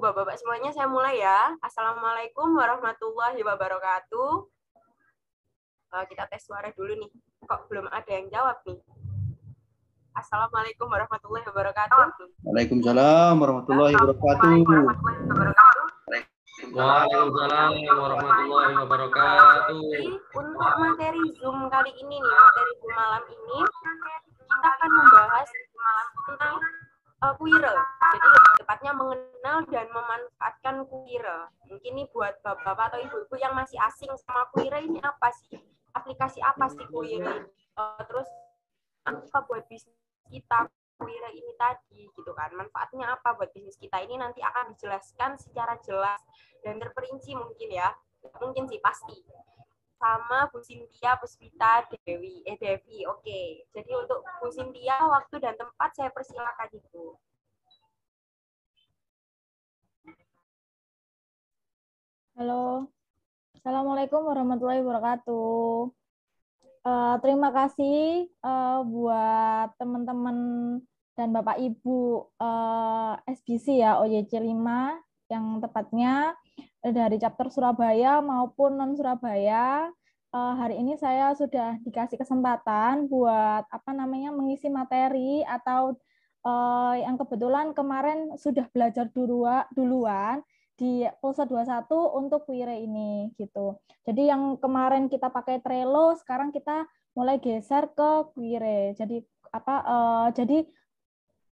Bapak-bapak semuanya saya mulai ya. Assalamualaikum warahmatullahi wabarakatuh. Uh, kita tes suara dulu nih. Kok belum ada yang jawab nih? Assalamualaikum warahmatullahi wabarakatuh. Waalaikumsalam warahmatullahi wabarakatuh. Waalaikumsalam warahmatullahi wabarakatuh. Untuk materi Zoom kali ini nih, materi Zoom malam ini, kita akan membahas tentang uh, eh, kuire. Jadi lebih tepatnya mengenal dan memanfaatkan kuire. Mungkin ini buat bapak-bapak atau ibu-ibu yang masih asing sama kuire ini apa sih? Aplikasi apa sih kuire? Uh, terus apa buat bisnis kita kuire ini tadi gitu kan? Manfaatnya apa buat bisnis kita ini nanti akan dijelaskan secara jelas dan terperinci mungkin ya. Mungkin sih pasti sama Bu Sintia Puspita Dewi eh Devi. Oke. Okay. Jadi untuk Bu Sintia waktu dan tempat saya persilakan Ibu. Halo. Assalamualaikum warahmatullahi wabarakatuh. Uh, terima kasih uh, buat teman-teman dan Bapak Ibu uh, eh, SBC ya OJC 5 yang tepatnya Eh, dari chapter Surabaya maupun non Surabaya. Eh, hari ini saya sudah dikasih kesempatan buat apa namanya mengisi materi atau eh, yang kebetulan kemarin sudah belajar duluan, duluan di Pulsa 21 untuk Wire ini gitu. Jadi yang kemarin kita pakai Trello, sekarang kita mulai geser ke Wire. Jadi apa uh, jadi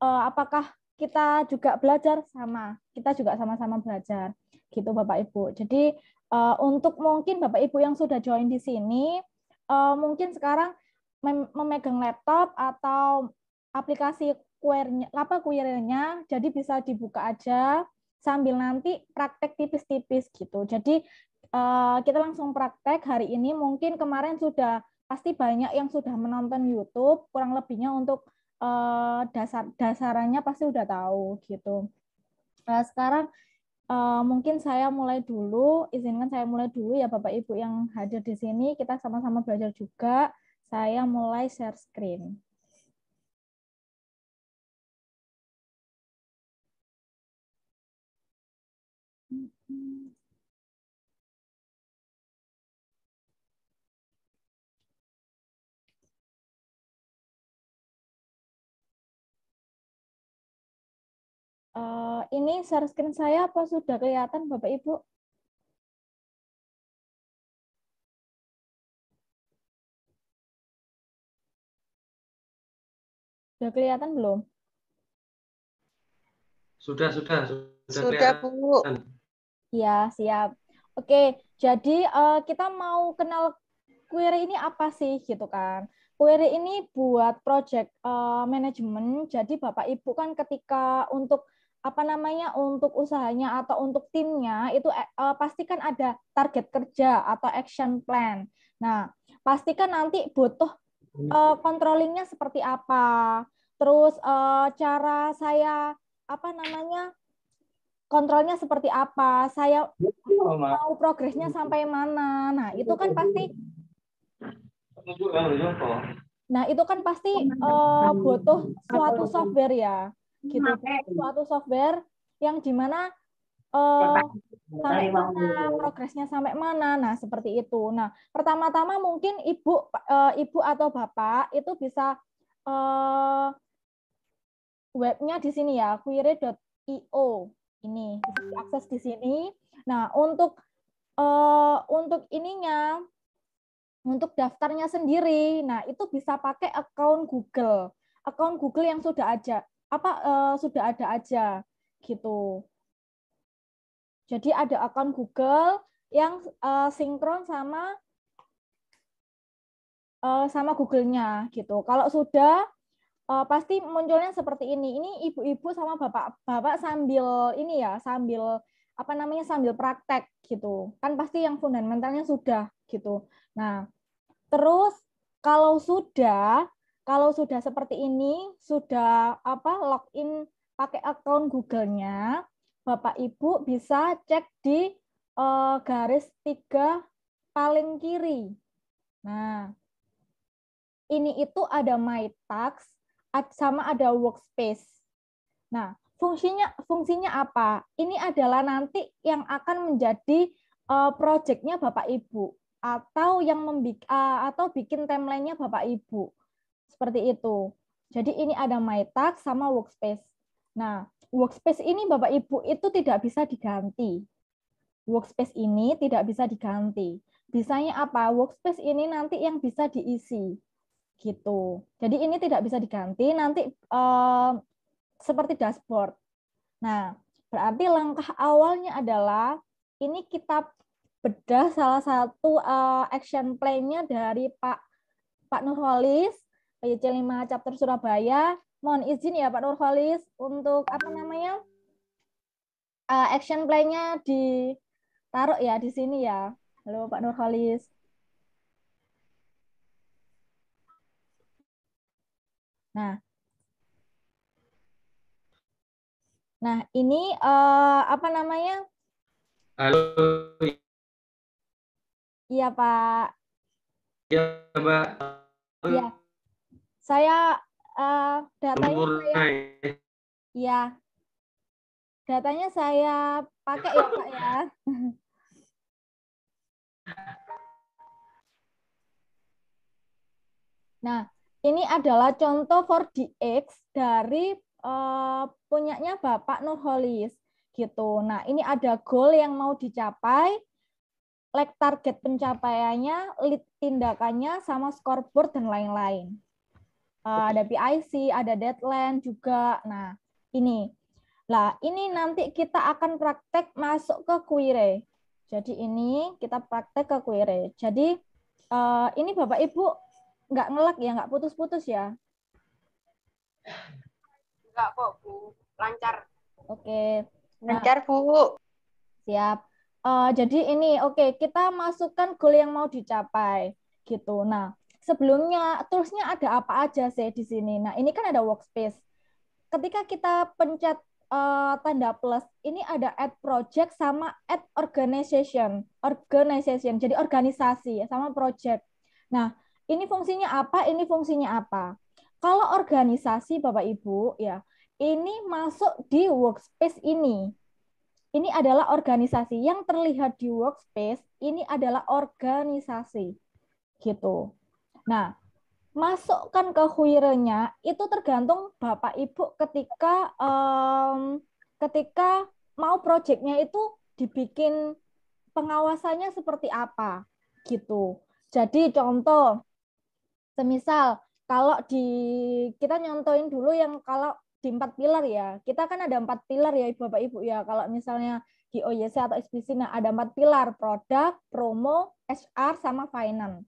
uh, apakah kita juga belajar sama, kita juga sama-sama belajar gitu Bapak Ibu. Jadi uh, untuk mungkin Bapak Ibu yang sudah join di sini, uh, mungkin sekarang mem memegang laptop atau aplikasi kuernya, apa query-nya, jadi bisa dibuka aja sambil nanti praktek tipis-tipis gitu. Jadi uh, kita langsung praktek hari ini. Mungkin kemarin sudah pasti banyak yang sudah menonton YouTube, kurang lebihnya untuk uh, dasar dasarannya pasti udah tahu gitu. Nah, sekarang uh, mungkin saya mulai dulu, izinkan saya mulai dulu ya Bapak Ibu yang hadir di sini, kita sama-sama belajar juga. Saya mulai share screen. Mm-hmm. Eh, ini share screen saya apa sudah kelihatan Bapak Ibu? Sudah kelihatan belum? Sudah, sudah, sudah. Sudah, kelihatan. Bu. Ya, siap. Oke, jadi uh, kita mau kenal query ini apa sih gitu kan. Query ini buat project uh, eh, manajemen. Jadi Bapak Ibu kan ketika untuk apa namanya untuk usahanya atau untuk timnya itu uh, eh, eh, pastikan ada target kerja atau action plan. Nah, pastikan nanti butuh uh, controllingnya seperti apa. Terus uh, cara saya apa namanya kontrolnya seperti apa, saya mau progresnya sampai mana. Nah, itu kan pasti Nah, itu kan pasti uh, butuh suatu software ya gitu Maka. suatu software yang dimana uh, eh, sampai mana progresnya sampai mana nah seperti itu nah pertama-tama mungkin ibu uh, ibu atau bapak itu bisa uh, webnya di sini ya query.io ini bisa diakses di sini nah untuk uh, untuk ininya untuk daftarnya sendiri. Nah, itu bisa pakai account Google. Account Google yang sudah ada apa uh, sudah ada aja gitu. Jadi ada akun Google yang uh, sinkron sama uh, sama Google-nya gitu. Kalau sudah uh, pasti munculnya seperti ini. Ini ibu-ibu sama bapak-bapak sambil ini ya, sambil apa namanya sambil praktek gitu. Kan pasti yang fundamentalnya sudah gitu. Nah, terus kalau sudah kalau sudah seperti ini, sudah apa login pakai akun Google-nya, Bapak Ibu bisa cek di eh, garis tiga paling kiri. Nah, ini itu ada My Tax sama ada Workspace. Nah, fungsinya fungsinya apa? Ini adalah nanti yang akan menjadi uh, project-nya Bapak Ibu atau yang membik uh, atau bikin timeline-nya Bapak Ibu. Seperti itu. Jadi ini ada MyTag sama Workspace. Nah, Workspace ini Bapak Ibu itu tidak bisa diganti. Workspace ini tidak bisa diganti. Bisanya apa? Workspace ini nanti yang bisa diisi. Gitu. Jadi ini tidak bisa diganti, nanti um, seperti dashboard. Nah, berarti langkah awalnya adalah ini kita bedah salah satu uh, action plan-nya dari Pak Pak Nurholis pc 5 chapter Surabaya. Mohon izin ya Pak Nurholis untuk apa namanya uh, action plan-nya ditaruh ya di sini ya. Halo Pak Nurholis. Nah, Nah, ini uh, apa namanya? Halo. Iya, Pak. Iya, mbak. Iya. Saya uh, datanya saya, ya datanya saya pakai ya Pak ya. Nah, ini adalah contoh 4DX dari uh, punyanya Bapak Nurholis gitu. Nah, ini ada goal yang mau dicapai, like target pencapaiannya, lead tindakannya sama scoreboard dan lain-lain. Eh, ada PIC, ada deadline juga. Nah, ini. Lah, ini nanti kita akan praktek masuk ke query. Jadi ini kita praktek ke query. Jadi eh, ini Bapak Ibu nggak ngelak ya, nggak putus-putus ya? Nggak kok, Bu. Lancar. Oke. Nah, Lancar, Bu. Siap. Uh, jadi ini, oke, okay, kita masukkan goal yang mau dicapai. gitu. Nah, sebelumnya toolsnya ada apa aja sih di sini. Nah ini kan ada workspace. Ketika kita pencet uh, tanda plus, ini ada add project sama add organization, organization. Jadi organisasi sama project. Nah ini fungsinya apa? Ini fungsinya apa? Kalau organisasi Bapak Ibu ya ini masuk di workspace ini. Ini adalah organisasi yang terlihat di workspace, ini adalah organisasi. Gitu. Nah, masukkan ke huirenya itu tergantung Bapak Ibu ketika um, ketika mau proyeknya itu dibikin pengawasannya seperti apa gitu. Jadi contoh semisal kalau di kita nyontoin dulu yang kalau di empat pilar ya. Kita kan ada empat pilar ya Bapak Ibu ya. Kalau misalnya di OYC atau SPC nah ada empat pilar, produk, promo, HR sama finance.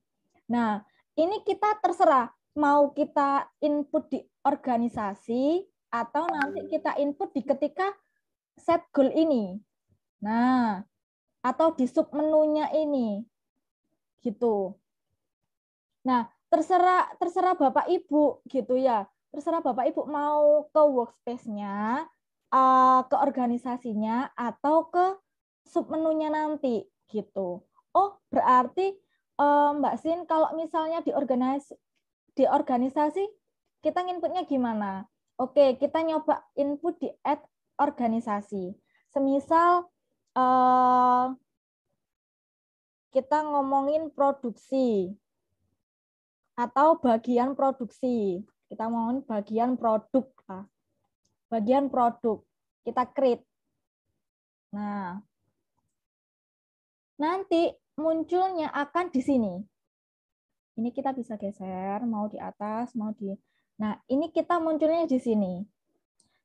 Nah, ini kita terserah mau kita input di organisasi atau nanti hmm. kita input di ketika set goal ini. Nah, atau di sub menunya ini. Gitu. Nah, terserah terserah Bapak Ibu gitu ya. Terserah Bapak Ibu mau ke workspace-nya, eh, ke organisasinya atau ke sub menunya nanti gitu. Oh, berarti Eh, Mbak Sin, kalau misalnya di organisasi, di organisasi kita inputnya gimana? Oke, kita nyoba input di ad organisasi. Semisal eh, kita ngomongin produksi atau bagian produksi. Kita ngomongin bagian produk, bagian produk. Kita create. Nah, nanti munculnya akan di sini. Ini kita bisa geser, mau di atas, mau di... Nah, ini kita munculnya di sini.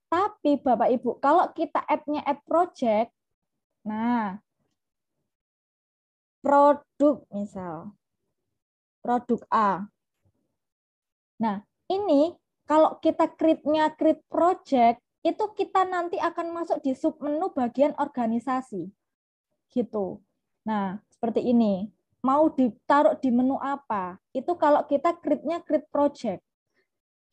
Tapi Bapak Ibu, kalau kita app nya app project, nah, produk misal, produk A. Nah, ini kalau kita create-nya create project, itu kita nanti akan masuk di submenu bagian organisasi. Gitu. Nah, seperti ini. Mau ditaruh di menu apa? Itu kalau kita create-nya create project.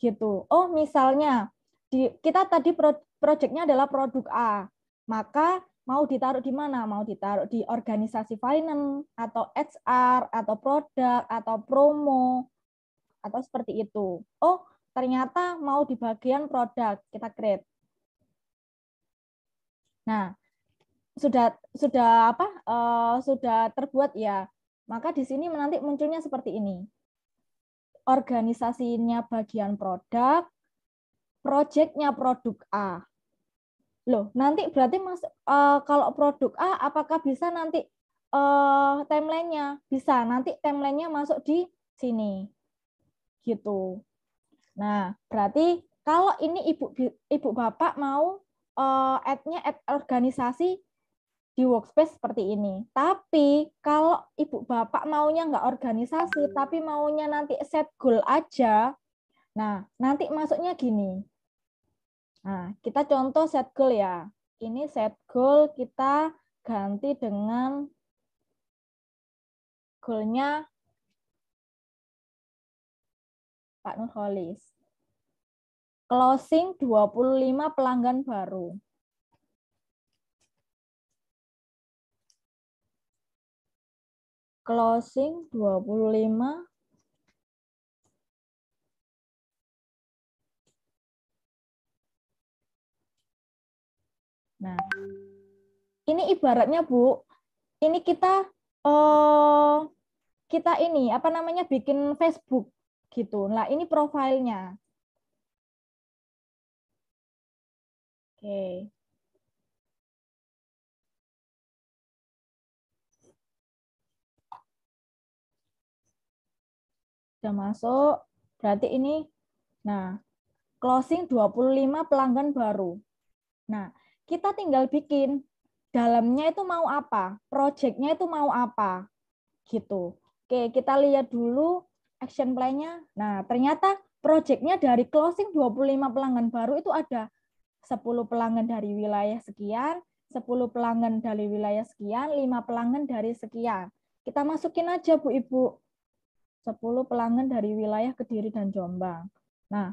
Gitu. Oh, misalnya di, kita tadi project-nya adalah produk A. Maka mau ditaruh di mana? Mau ditaruh di organisasi finance atau HR atau produk atau promo atau seperti itu. Oh, ternyata mau di bagian produk kita create. Nah, sudah sudah apa uh, sudah terbuat ya maka di sini nanti munculnya seperti ini organisasinya bagian produk projectnya produk A loh nanti berarti mas uh, kalau produk A apakah bisa nanti uh, timelinenya bisa nanti timelinenya masuk di sini gitu nah berarti kalau ini ibu ibu bapak mau uh, add add organisasi di workspace seperti ini. Tapi kalau ibu bapak maunya nggak organisasi, tapi maunya nanti set goal aja, nah nanti masuknya gini. Nah, kita contoh set goal ya. Ini set goal kita ganti dengan goalnya Pak Nurholis. Closing 25 pelanggan baru. closing 25 Nah, ini ibaratnya Bu, ini kita oh kita ini apa namanya bikin Facebook gitu. Nah, ini profilnya. Oke. Okay. Sudah masuk. Berarti ini nah, closing 25 pelanggan baru. Nah, kita tinggal bikin dalamnya itu mau apa, projectnya itu mau apa, gitu. Oke, kita lihat dulu action plan-nya. Nah, ternyata projectnya dari closing 25 pelanggan baru itu ada 10 pelanggan dari wilayah sekian, 10 pelanggan dari wilayah sekian, 5 pelanggan dari sekian. Kita masukin aja Bu Ibu. 10 pelanggan dari wilayah Kediri dan Jombang. Nah,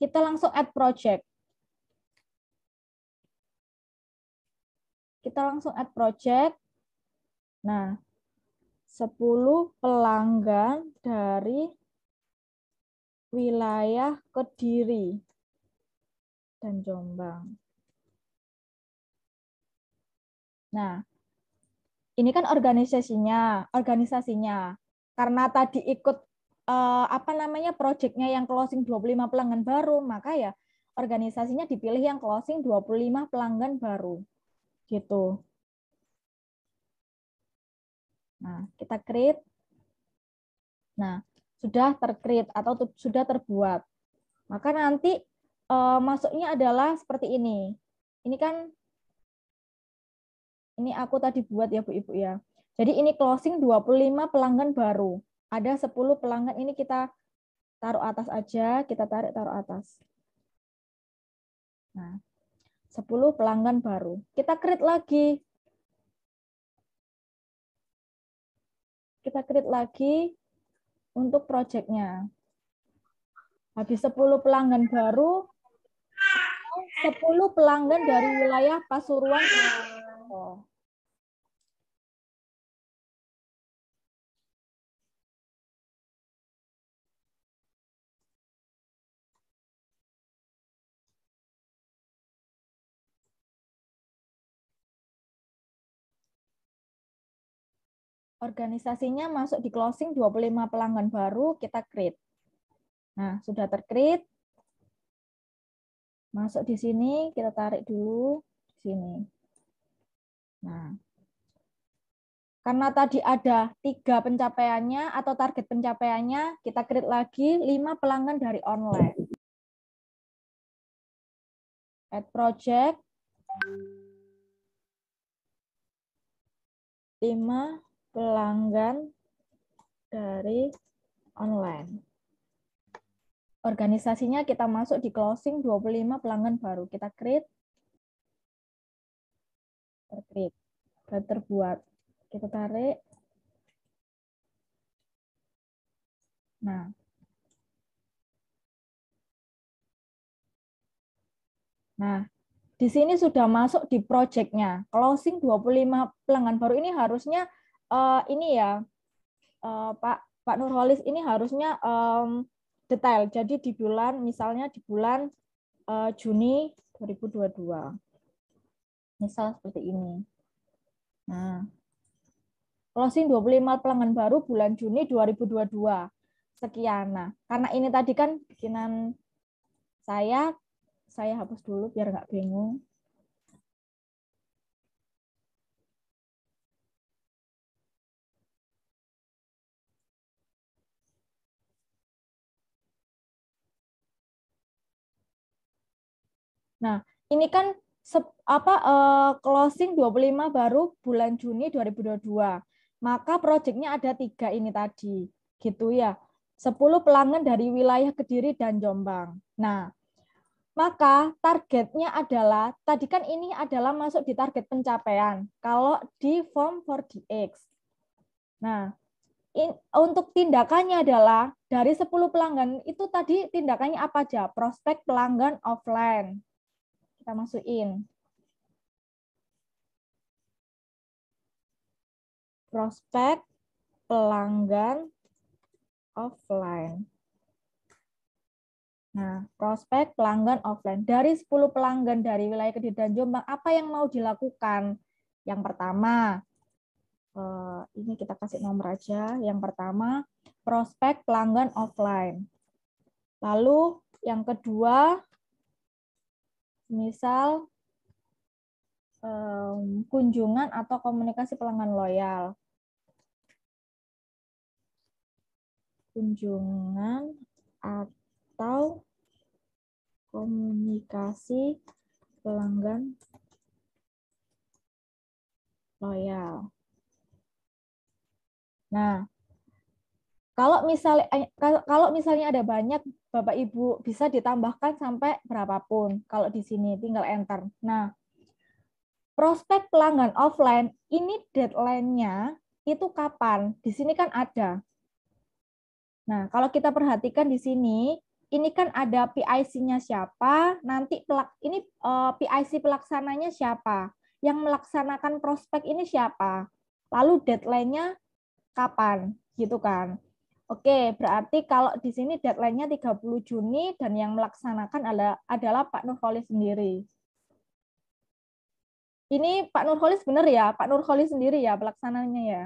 kita langsung add project. Kita langsung add project. Nah, 10 pelanggan dari wilayah Kediri dan Jombang. Nah, ini kan organisasinya, organisasinya. Karena tadi ikut eh, apa namanya proyeknya yang closing 25 pelanggan baru, maka ya organisasinya dipilih yang closing 25 pelanggan baru. Gitu. Nah, kita create. Nah, sudah tercreate atau sudah terbuat. Maka nanti eh, masuknya adalah seperti ini. Ini kan ini aku tadi buat ya Bu Ibu ya. Jadi ini closing 25 pelanggan baru. Ada 10 pelanggan ini kita taruh atas aja, kita tarik taruh atas. Nah, 10 pelanggan baru. Kita create lagi. Kita create lagi untuk proyeknya. Habis 10 pelanggan baru, 10 pelanggan dari wilayah Pasuruan Oh. Organisasinya masuk di closing 25 pelanggan baru, kita create. Nah, sudah tercreate. Masuk di sini, kita tarik dulu di sini. Nah, karena tadi ada tiga pencapaiannya atau target pencapaiannya, kita create lagi lima pelanggan dari online. Add project. lima pelanggan dari online. Organisasinya kita masuk di closing 25 pelanggan baru. Kita create terkrit terbuat kita tarik nah Nah, di sini sudah masuk di project-nya. Closing 25 pelanggan baru ini harusnya uh, ini ya, uh, Pak Pak Nurholis ini harusnya um, detail. Jadi di bulan misalnya di bulan uh, Juni 2022. Misal seperti ini. Nah, closing 25 pelanggan baru bulan Juni 2022. Sekian. Nah, karena ini tadi kan bikinan saya, saya hapus dulu biar nggak bingung. Nah, ini kan apa uh, closing 25 baru bulan Juni 2022. Maka proyeknya ada tiga ini tadi, gitu ya. 10 pelanggan dari wilayah Kediri dan Jombang. Nah, maka targetnya adalah tadi kan ini adalah masuk di target pencapaian kalau di form 4DX. Nah, in, untuk tindakannya adalah dari 10 pelanggan itu tadi tindakannya apa aja? Prospek pelanggan offline, kita masukin. Prospek pelanggan offline. Nah, prospek pelanggan offline. Dari 10 pelanggan dari wilayah Kediri dan Jombang, apa yang mau dilakukan? Yang pertama, eh, ini kita kasih nomor aja. Yang pertama, prospek pelanggan offline. Lalu yang kedua, misal um, kunjungan atau komunikasi pelanggan loyal. Kunjungan atau komunikasi pelanggan loyal. Nah, kalau misalnya eh, kalau misalnya ada banyak Bapak Ibu bisa ditambahkan sampai berapapun kalau di sini tinggal enter. Nah, prospek pelanggan offline ini deadline-nya itu kapan? Di sini kan ada. Nah, kalau kita perhatikan di sini, ini kan ada PIC-nya siapa, nanti pelak ini eh, PIC pelaksananya siapa, yang melaksanakan prospek ini siapa, lalu deadline-nya kapan, gitu kan? Oke, berarti kalau di sini deadline-nya 30 Juni dan yang melaksanakan adalah, adalah Pak Nurholis sendiri. Ini Pak Nurholis benar ya? Pak Nurholis sendiri ya pelaksananya ya?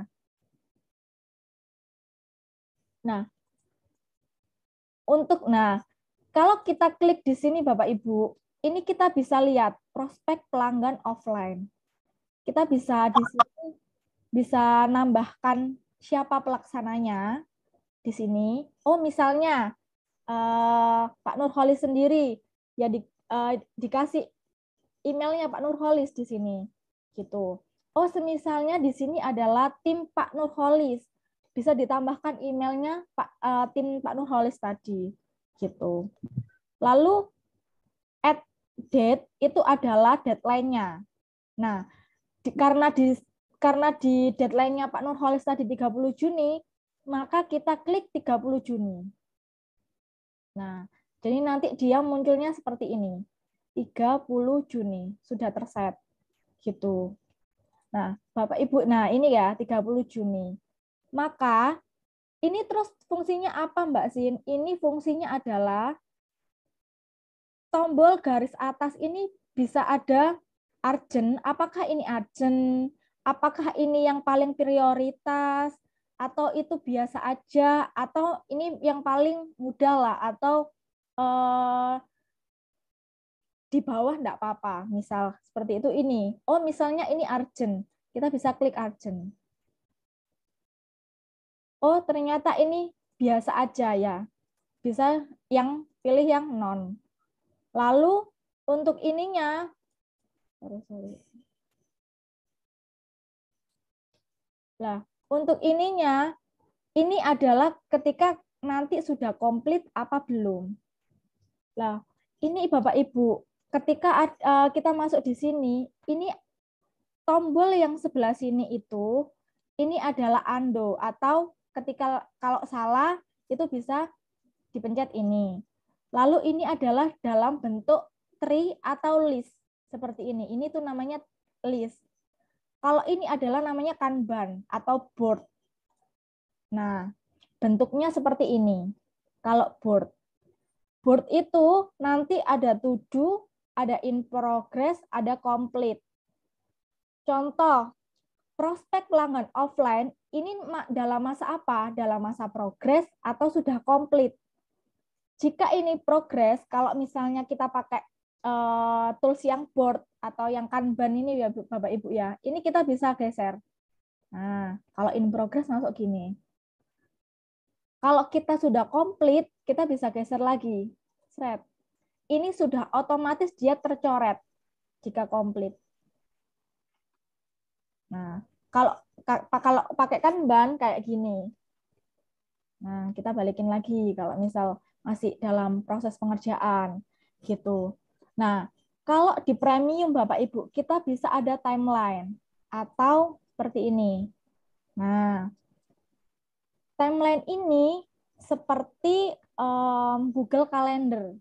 Nah, untuk nah, kalau kita klik di sini Bapak Ibu, ini kita bisa lihat prospek pelanggan offline. Kita bisa di sini bisa nambahkan siapa pelaksananya di sini. Oh, misalnya uh, Pak Nurholis sendiri ya di, uh, dikasih emailnya Pak Nurholis di sini gitu. Oh, semisalnya di sini adalah tim Pak Nurholis. Bisa ditambahkan emailnya Pak uh, tim Pak Nurholis tadi gitu. Lalu at date itu adalah deadline-nya. Nah, di, karena di karena di deadline-nya Pak Nurholis tadi 30 Juni, maka kita klik 30 Juni. Nah, jadi nanti dia munculnya seperti ini. 30 Juni sudah terset gitu. Nah, Bapak Ibu, nah ini ya 30 Juni. Maka ini terus fungsinya apa Mbak Sin? Ini fungsinya adalah tombol garis atas ini bisa ada urgent, apakah ini urgent, apakah ini yang paling prioritas, atau itu biasa aja atau ini yang paling mudah lah atau eh, di bawah enggak apa-apa misal seperti itu ini oh misalnya ini urgent kita bisa klik urgent oh ternyata ini biasa aja ya bisa yang pilih yang non lalu untuk ininya sorry lah untuk ininya, ini adalah ketika nanti sudah komplit apa belum. Nah, ini Bapak Ibu, ketika e, kita masuk di sini, ini tombol yang sebelah sini itu, ini adalah undo atau ketika kalau salah itu bisa dipencet ini. Lalu ini adalah dalam bentuk tree atau list seperti ini. Ini tuh namanya list. Kalau ini adalah namanya kanban atau board. Nah, bentuknya seperti ini. Kalau board. Board itu nanti ada to do, ada in progress, ada complete. Contoh, prospek pelanggan offline ini dalam masa apa? Dalam masa progress atau sudah complete? Jika ini progress, kalau misalnya kita pakai uh, tools yang board, atau yang kanban ini ya Bapak Ibu ya. Ini kita bisa geser. Nah, kalau in progress masuk gini. Kalau kita sudah komplit, kita bisa geser lagi. Set. Ini sudah otomatis dia tercoret jika komplit. Nah, kalau kalau pakai kanban kayak gini. Nah, kita balikin lagi kalau misal masih dalam proses pengerjaan gitu. Nah, kalau di premium Bapak Ibu, kita bisa ada timeline atau seperti ini. Nah, timeline ini seperti um, Google Calendar.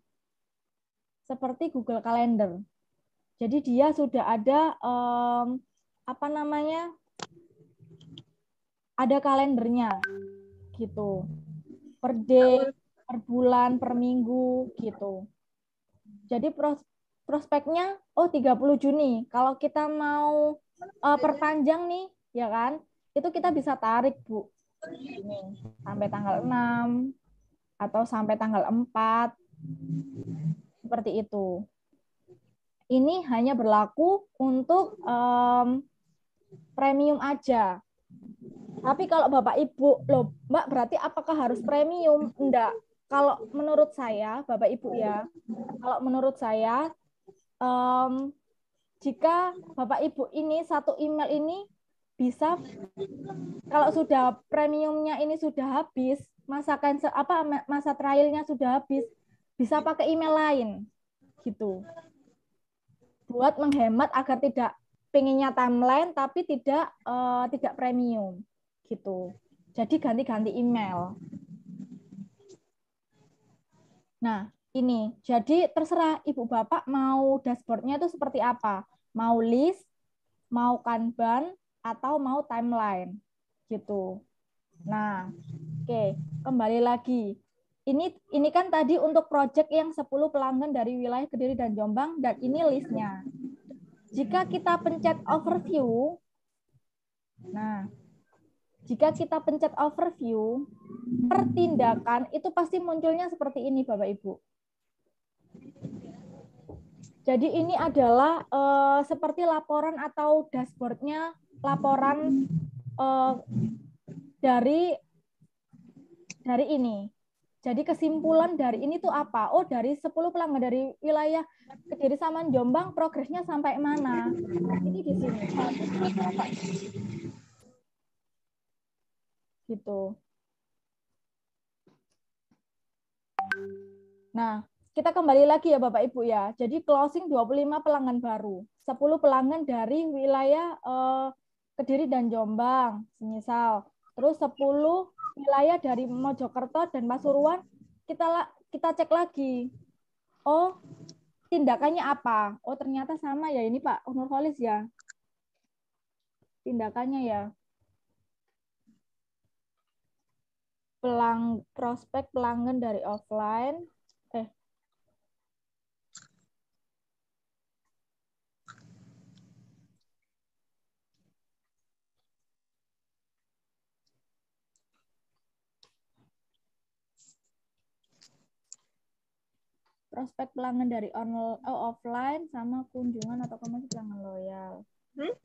Seperti Google Calendar. Jadi dia sudah ada um, apa namanya? Ada kalendernya gitu. Per day, per bulan, per minggu gitu. Jadi prospeknya oh 30 Juni. Kalau kita mau uh, perpanjang nih, ya kan? Itu kita bisa tarik, Bu. sampai tanggal 6 atau sampai tanggal 4. Seperti itu. Ini hanya berlaku untuk um, premium aja. Tapi kalau Bapak Ibu, loh, Mbak berarti apakah harus premium? Enggak. Kalau menurut saya, Bapak Ibu ya, kalau menurut saya um, jika Bapak Ibu ini satu email ini bisa kalau sudah premiumnya ini sudah habis, masa cancel apa masa trialnya sudah habis, bisa pakai email lain gitu. Buat menghemat agar tidak pengennya timeline tapi tidak uh, tidak premium gitu. Jadi ganti-ganti email. Nah, ini. Jadi terserah ibu bapak mau dashboardnya itu seperti apa, mau list, mau kanban, atau mau timeline gitu. Nah, oke, okay. kembali lagi. Ini ini kan tadi untuk project yang 10 pelanggan dari wilayah Kediri dan Jombang dan ini listnya. Jika kita pencet overview, nah, jika kita pencet overview, pertindakan itu pasti munculnya seperti ini Bapak Ibu. Jadi ini adalah uh, seperti laporan atau dashboardnya laporan uh, dari dari ini. Jadi kesimpulan dari ini tuh apa? Oh dari 10 pelanggan dari wilayah Kediri Saman Jombang progresnya sampai mana? ini di sini. Gitu. Nah, kita kembali lagi ya Bapak Ibu ya. Jadi closing 25 pelanggan baru, 10 pelanggan dari wilayah eh, Kediri dan Jombang, semisal. Terus 10 wilayah dari Mojokerto dan Pasuruan kita kita cek lagi. Oh, tindakannya apa? Oh, ternyata sama ya ini Pak Umur Holis ya. Tindakannya ya. Pelang prospek pelanggan dari offline prospek pelanggan dari online oh, offline sama kunjungan atau promosi pelanggan loyal. Hmm?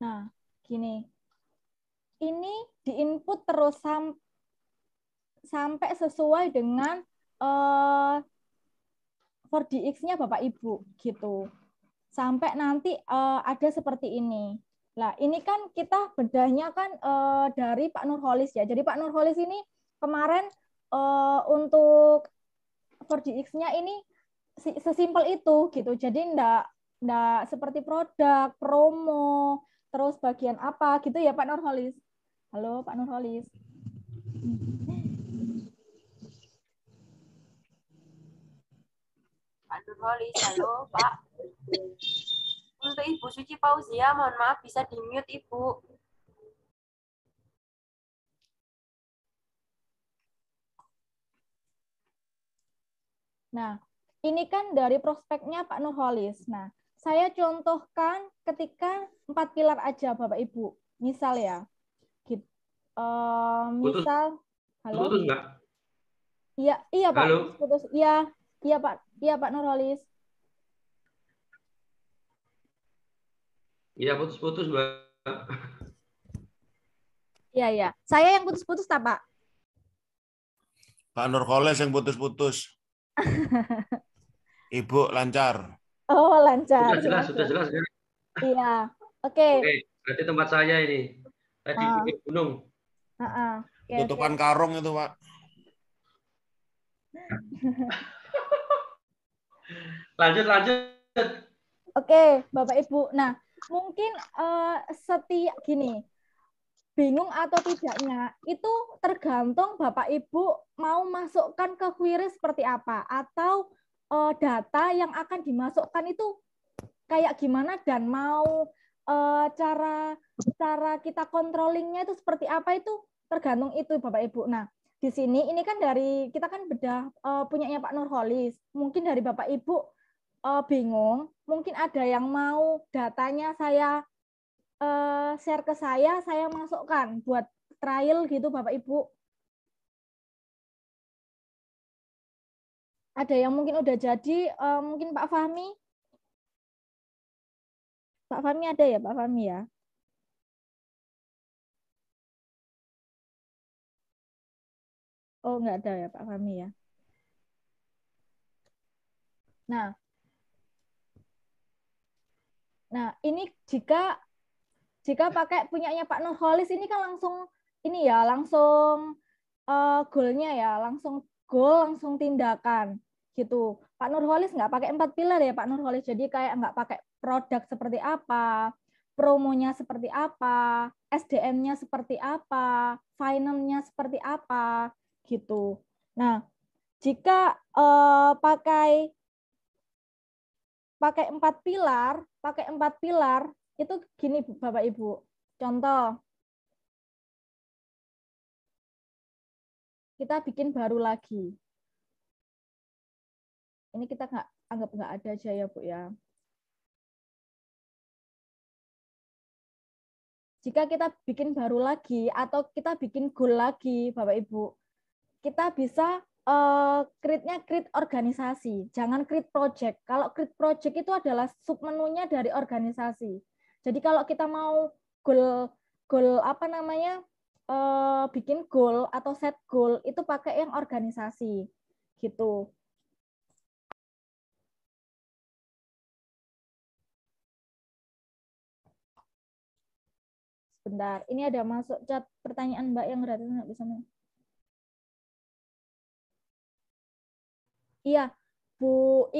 Nah, gini. Ini diinput terus sam sampai sesuai dengan uh, eh, 4DX-nya Bapak Ibu gitu. Sampai nanti uh, ada seperti ini. Nah, ini kan kita bedahnya kan uh, dari Pak Nurholis ya. Jadi Pak Nurholis ini kemarin uh, untuk 4DX-nya ini sesimpel itu gitu. Jadi enggak enggak seperti produk, promo, terus bagian apa gitu ya Pak Nurholis. Halo Pak Nurholis. Pak Nurholis, halo Pak. Untuk Ibu Suci Fauzia, mohon maaf bisa di-mute Ibu. Nah, ini kan dari prospeknya Pak Nurholis. Nah, saya contohkan ketika empat pilar aja Bapak Ibu. Misal ya, gitu. Uh, misal, putus. halo. Putus nggak? Iya, iya Pak. Halo. Putus, iya, iya Pak, iya Pak Nurholis. Iya putus-putus Mbak. Iya iya, saya yang putus-putus tak Pak? Pak Nurholis yang putus-putus. Ibu lancar. Oh, lancar. Sudah jelas, sudah jelas. Ya. Iya. Oke. Okay. Oke, berarti tempat saya ini. Tadi uh. di ah. gunung. Uh -uh. Okay, Tutupan okay. karung itu, Pak. lanjut, lanjut. Oke, okay, Bapak Ibu. Nah, mungkin uh, eh, setiap gini, bingung atau tidaknya itu tergantung Bapak Ibu mau masukkan ke query seperti apa atau uh, data yang akan dimasukkan itu kayak gimana dan mau uh, cara cara kita controllingnya itu seperti apa itu tergantung itu Bapak Ibu. Nah, di sini ini kan dari kita kan bedah eh, uh, punyanya Pak Nurholis. Mungkin dari Bapak Ibu uh, bingung, mungkin ada yang mau datanya saya uh, share ke saya, saya masukkan buat trial gitu Bapak Ibu. Ada yang mungkin udah jadi, uh, mungkin Pak Fahmi? Pak Fahmi ada ya, Pak Fahmi ya? Oh, nggak ada ya Pak Fahmi ya. Nah, nah ini jika jika pakai punyanya Pak Nurholis ini kan langsung ini ya langsung uh, goalnya ya langsung goal langsung tindakan gitu. Pak Nurholis nggak pakai empat pilar ya Pak Nurholis, jadi kayak nggak pakai produk seperti apa, promonya seperti apa, SDM-nya seperti apa, finance-nya seperti apa, gitu. Nah, jika uh, pakai pakai empat pilar, pakai empat pilar itu gini Bapak Ibu. Contoh, kita bikin baru lagi. Ini kita nggak anggap nggak ada aja ya Bu ya. Jika kita bikin baru lagi atau kita bikin goal lagi Bapak Ibu, kita bisa uh, create-nya create organisasi, jangan create project. Kalau create project itu adalah submenunya dari organisasi. Jadi kalau kita mau goal goal apa namanya uh, bikin goal atau set goal itu pakai yang organisasi gitu. bentar. Ini ada masuk chat pertanyaan Mbak yang gratis nggak bisa. Iya, Bu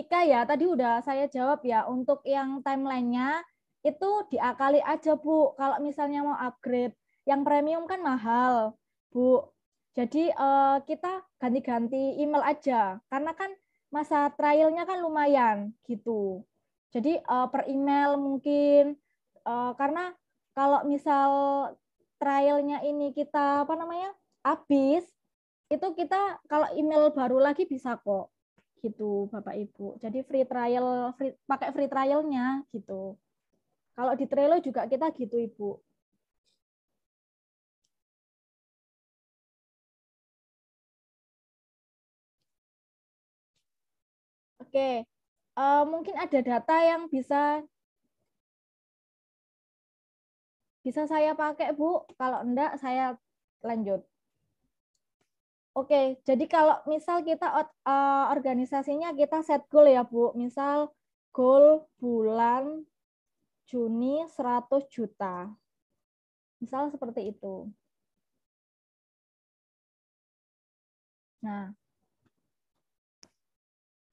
Ika ya, tadi udah saya jawab ya. Untuk yang timelinenya itu diakali aja Bu. Kalau misalnya mau upgrade, yang premium kan mahal, Bu. Jadi eh, kita ganti-ganti email aja, karena kan masa trialnya kan lumayan gitu. Jadi uh, per email mungkin uh, karena kalau misal trialnya ini kita apa namanya habis itu kita kalau email baru lagi bisa kok gitu bapak ibu jadi free trial free, pakai free trialnya gitu kalau di Trello juga kita gitu ibu oke uh, mungkin ada data yang bisa Bisa saya pakai, Bu? Kalau enggak, saya lanjut. Oke, jadi kalau misal kita uh, organisasinya kita set goal ya, Bu. Misal goal bulan Juni 100 juta. Misal seperti itu. Nah,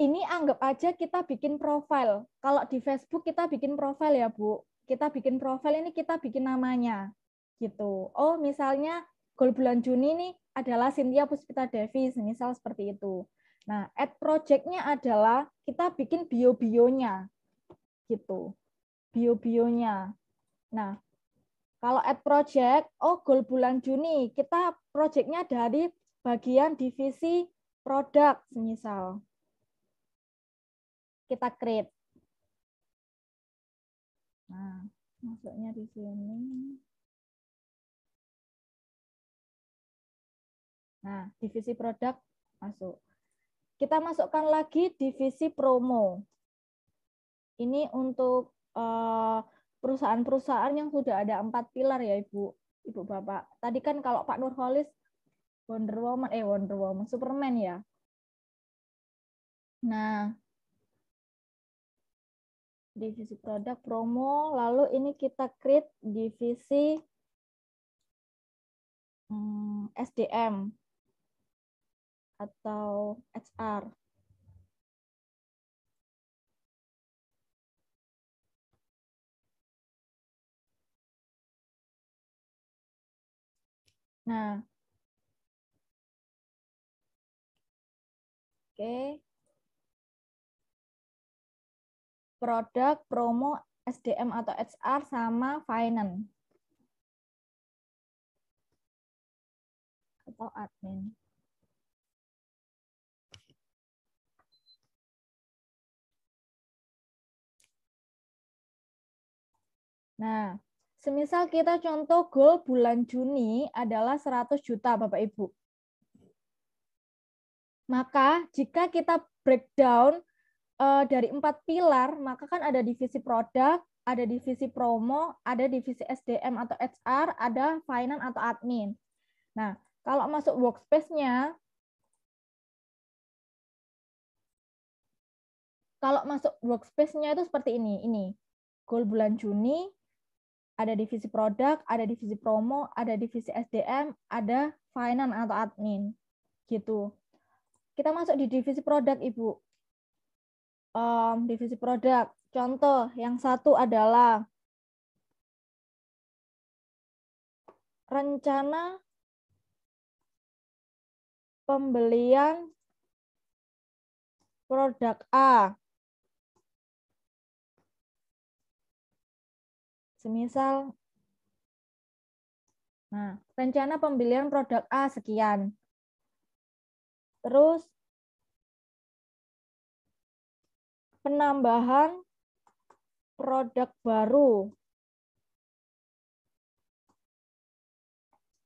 ini anggap aja kita bikin profil. Kalau di Facebook kita bikin profil ya, Bu kita bikin profil ini kita bikin namanya gitu. Oh, misalnya goal bulan Juni ini adalah Cynthia Puspita Davis, misal seperti itu. Nah, ad projectnya adalah kita bikin bio-bionya gitu. Bio-bionya. Nah, kalau ad project, oh goal bulan Juni, kita projectnya dari bagian divisi produk misal. Kita create Nah, masuknya di sini. Nah, divisi produk masuk. Kita masukkan lagi divisi promo. Ini untuk eh, perusahaan-perusahaan yang sudah ada empat pilar ya Ibu, Ibu Bapak. Tadi kan kalau Pak Nurholis Wonder Woman, eh Wonder Woman, Superman ya. Nah, divisi produk promo lalu ini kita create divisi SDM hmm, atau HR Nah, oke, okay. produk, promo, SDM atau HR sama finance. Atau admin. Nah, semisal kita contoh goal bulan Juni adalah 100 juta Bapak Ibu. Maka jika kita breakdown uh, dari empat pilar maka kan ada divisi produk, ada divisi promo, ada divisi SDM atau HR, ada finance atau admin. Nah, kalau masuk workspace-nya, kalau masuk workspace-nya itu seperti ini, ini goal bulan Juni, ada divisi produk, ada divisi promo, ada divisi SDM, ada finance atau admin, gitu. Kita masuk di divisi produk, Ibu um, divisi produk. Contoh yang satu adalah rencana pembelian produk A. Semisal Nah, rencana pembelian produk A sekian. Terus penambahan produk baru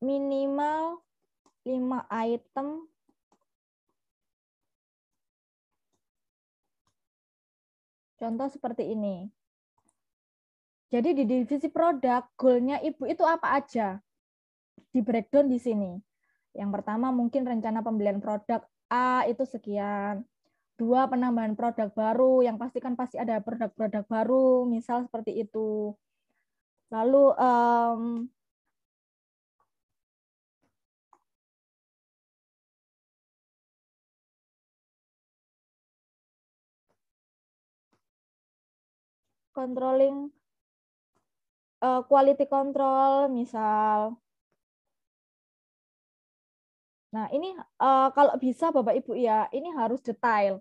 minimal 5 item Contoh seperti ini. Jadi di divisi produk, goalnya ibu itu apa aja? Di breakdown di sini. Yang pertama mungkin rencana pembelian produk A itu sekian, dua penambahan produk baru yang pastikan pasti ada produk-produk baru misal seperti itu lalu um, controlling uh, quality control misal Nah, ini uh, kalau bisa Bapak Ibu ya, ini harus detail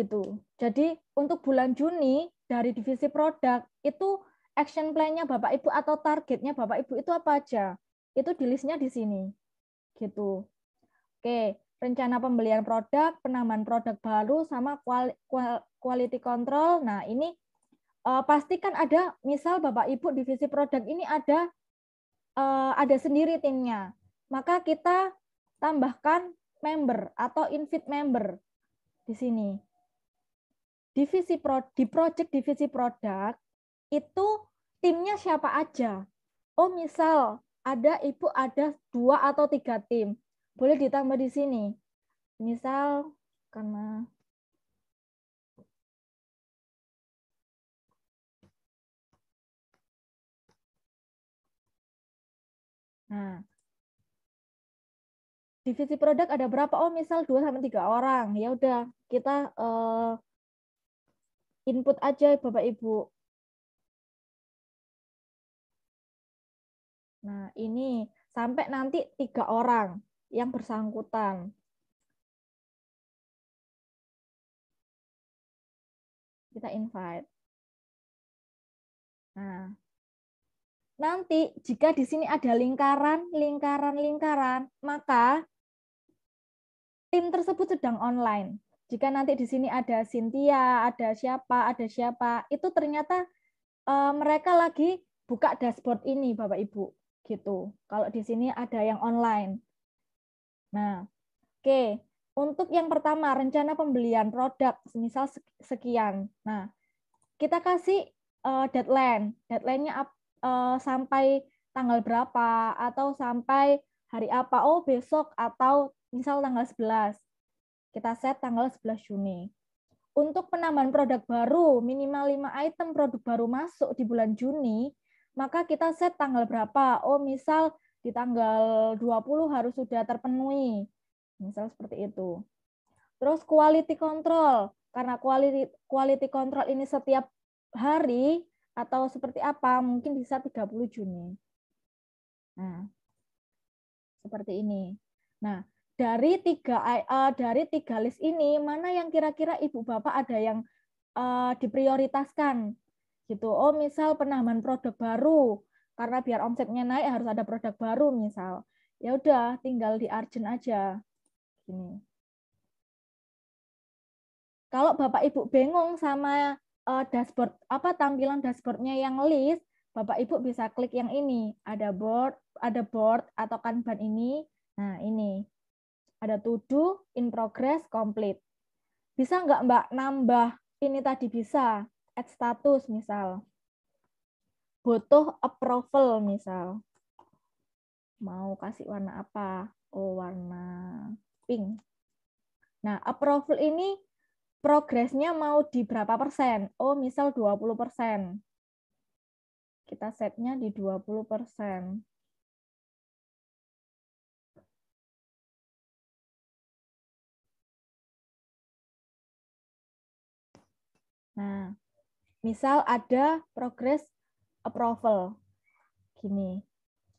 gitu. Jadi untuk bulan Juni dari divisi produk itu action plan-nya Bapak Ibu atau targetnya Bapak Ibu itu apa aja? Itu di list-nya di sini. Gitu. Oke, rencana pembelian produk, penambahan produk baru sama quality control. Nah, ini uh, pastikan ada misal Bapak Ibu divisi produk ini ada eh, ada sendiri timnya. Maka kita tambahkan member atau invite member di sini divisi pro, di project divisi produk itu timnya siapa aja. Oh misal ada ibu ada dua atau tiga tim, boleh ditambah di sini. Misal karena Nah, divisi produk ada berapa? Oh, misal dua sampai tiga orang. Ya udah, kita uh, input aja Bapak Ibu. Nah, ini sampai nanti tiga orang yang bersangkutan. Kita invite. Nah, nanti jika di sini ada lingkaran, lingkaran, lingkaran, maka tim tersebut sedang online jika nanti di sini ada Cynthia, ada siapa, ada siapa, itu ternyata uh, mereka lagi buka dashboard ini, Bapak Ibu, gitu. Kalau di sini ada yang online. Nah, oke. Okay. Untuk yang pertama, rencana pembelian produk, misal sekian. Nah, kita kasih uh, deadline. Deadline-nya uh, sampai tanggal berapa atau sampai hari apa? Oh, besok atau misal tanggal 11. Kita set tanggal 11 Juni. Untuk penambahan produk baru, minimal 5 item produk baru masuk di bulan Juni, maka kita set tanggal berapa? Oh, misal di tanggal 20 harus sudah terpenuhi. Misal seperti itu. Terus quality control. Karena quality, quality control ini setiap hari atau seperti apa, mungkin bisa 30 Juni. Nah, seperti ini. Nah, dari tiga uh, dari tiga list ini mana yang kira-kira ibu bapak ada yang uh, diprioritaskan gitu oh misal penambahan produk baru karena biar omsetnya naik harus ada produk baru misal ya udah tinggal di arjen aja gini kalau bapak ibu bingung sama uh, dashboard apa tampilan dashboardnya yang list bapak ibu bisa klik yang ini ada board ada board atau kanban ini nah ini ada to do, in progress, complete. Bisa nggak Mbak nambah ini tadi bisa, add status misal. Butuh approval misal. Mau kasih warna apa? Oh, warna pink. Nah, approval ini progresnya mau di berapa persen? Oh, misal 20 persen. Kita setnya di 20 persen. Nah, misal ada progress approval. Gini.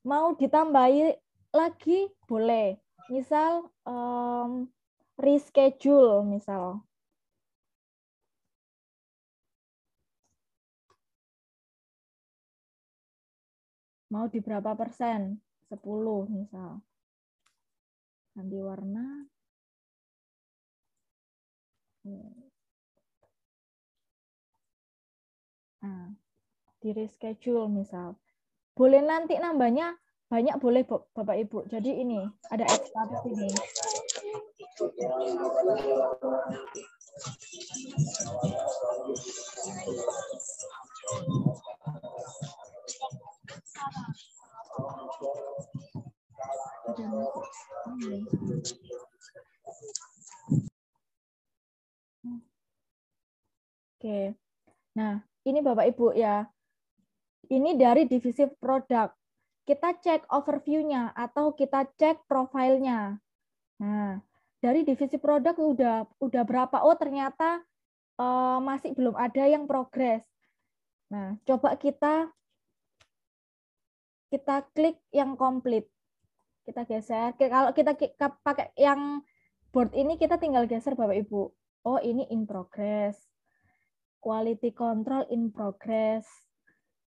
Mau ditambahi lagi boleh. Misal um, reschedule misal. Mau di berapa persen? 10 misal. Ganti warna. Hmm. Nah, di reschedule misal. Boleh nanti nambahnya banyak boleh Bapak Ibu. Jadi ini ada ekstra di sini. Oke. Nah, ini Bapak Ibu ya. Ini dari divisi produk. Kita cek overview-nya atau kita cek profilnya. Nah, dari divisi produk udah udah berapa? Oh, ternyata uh, masih belum ada yang progres. Nah, coba kita kita klik yang komplit. Kita geser. Kalau kita pakai yang board ini kita tinggal geser Bapak Ibu. Oh, ini in progress quality control in progress.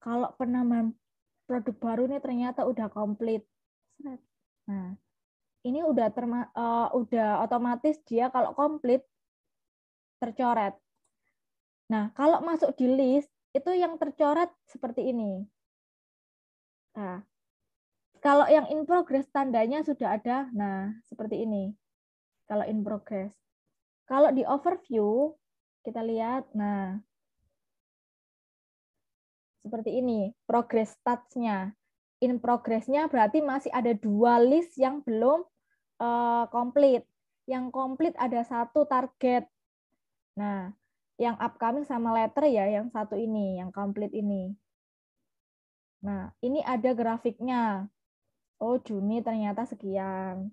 Kalau penamaan produk baru ini ternyata udah komplit. Nah, ini udah terma, uh, udah otomatis dia kalau komplit tercoret. Nah, kalau masuk di list itu yang tercoret seperti ini. Nah, kalau yang in progress tandanya sudah ada. Nah, seperti ini. Kalau in progress. Kalau di overview kita lihat. Nah, seperti ini, progress stats-nya. In progress-nya berarti masih ada dua list yang belum uh, eh, komplit. Yang komplit ada satu target. Nah, yang upcoming sama letter ya, yang satu ini, yang komplit ini. Nah, ini ada grafiknya. Oh, Juni ternyata sekian.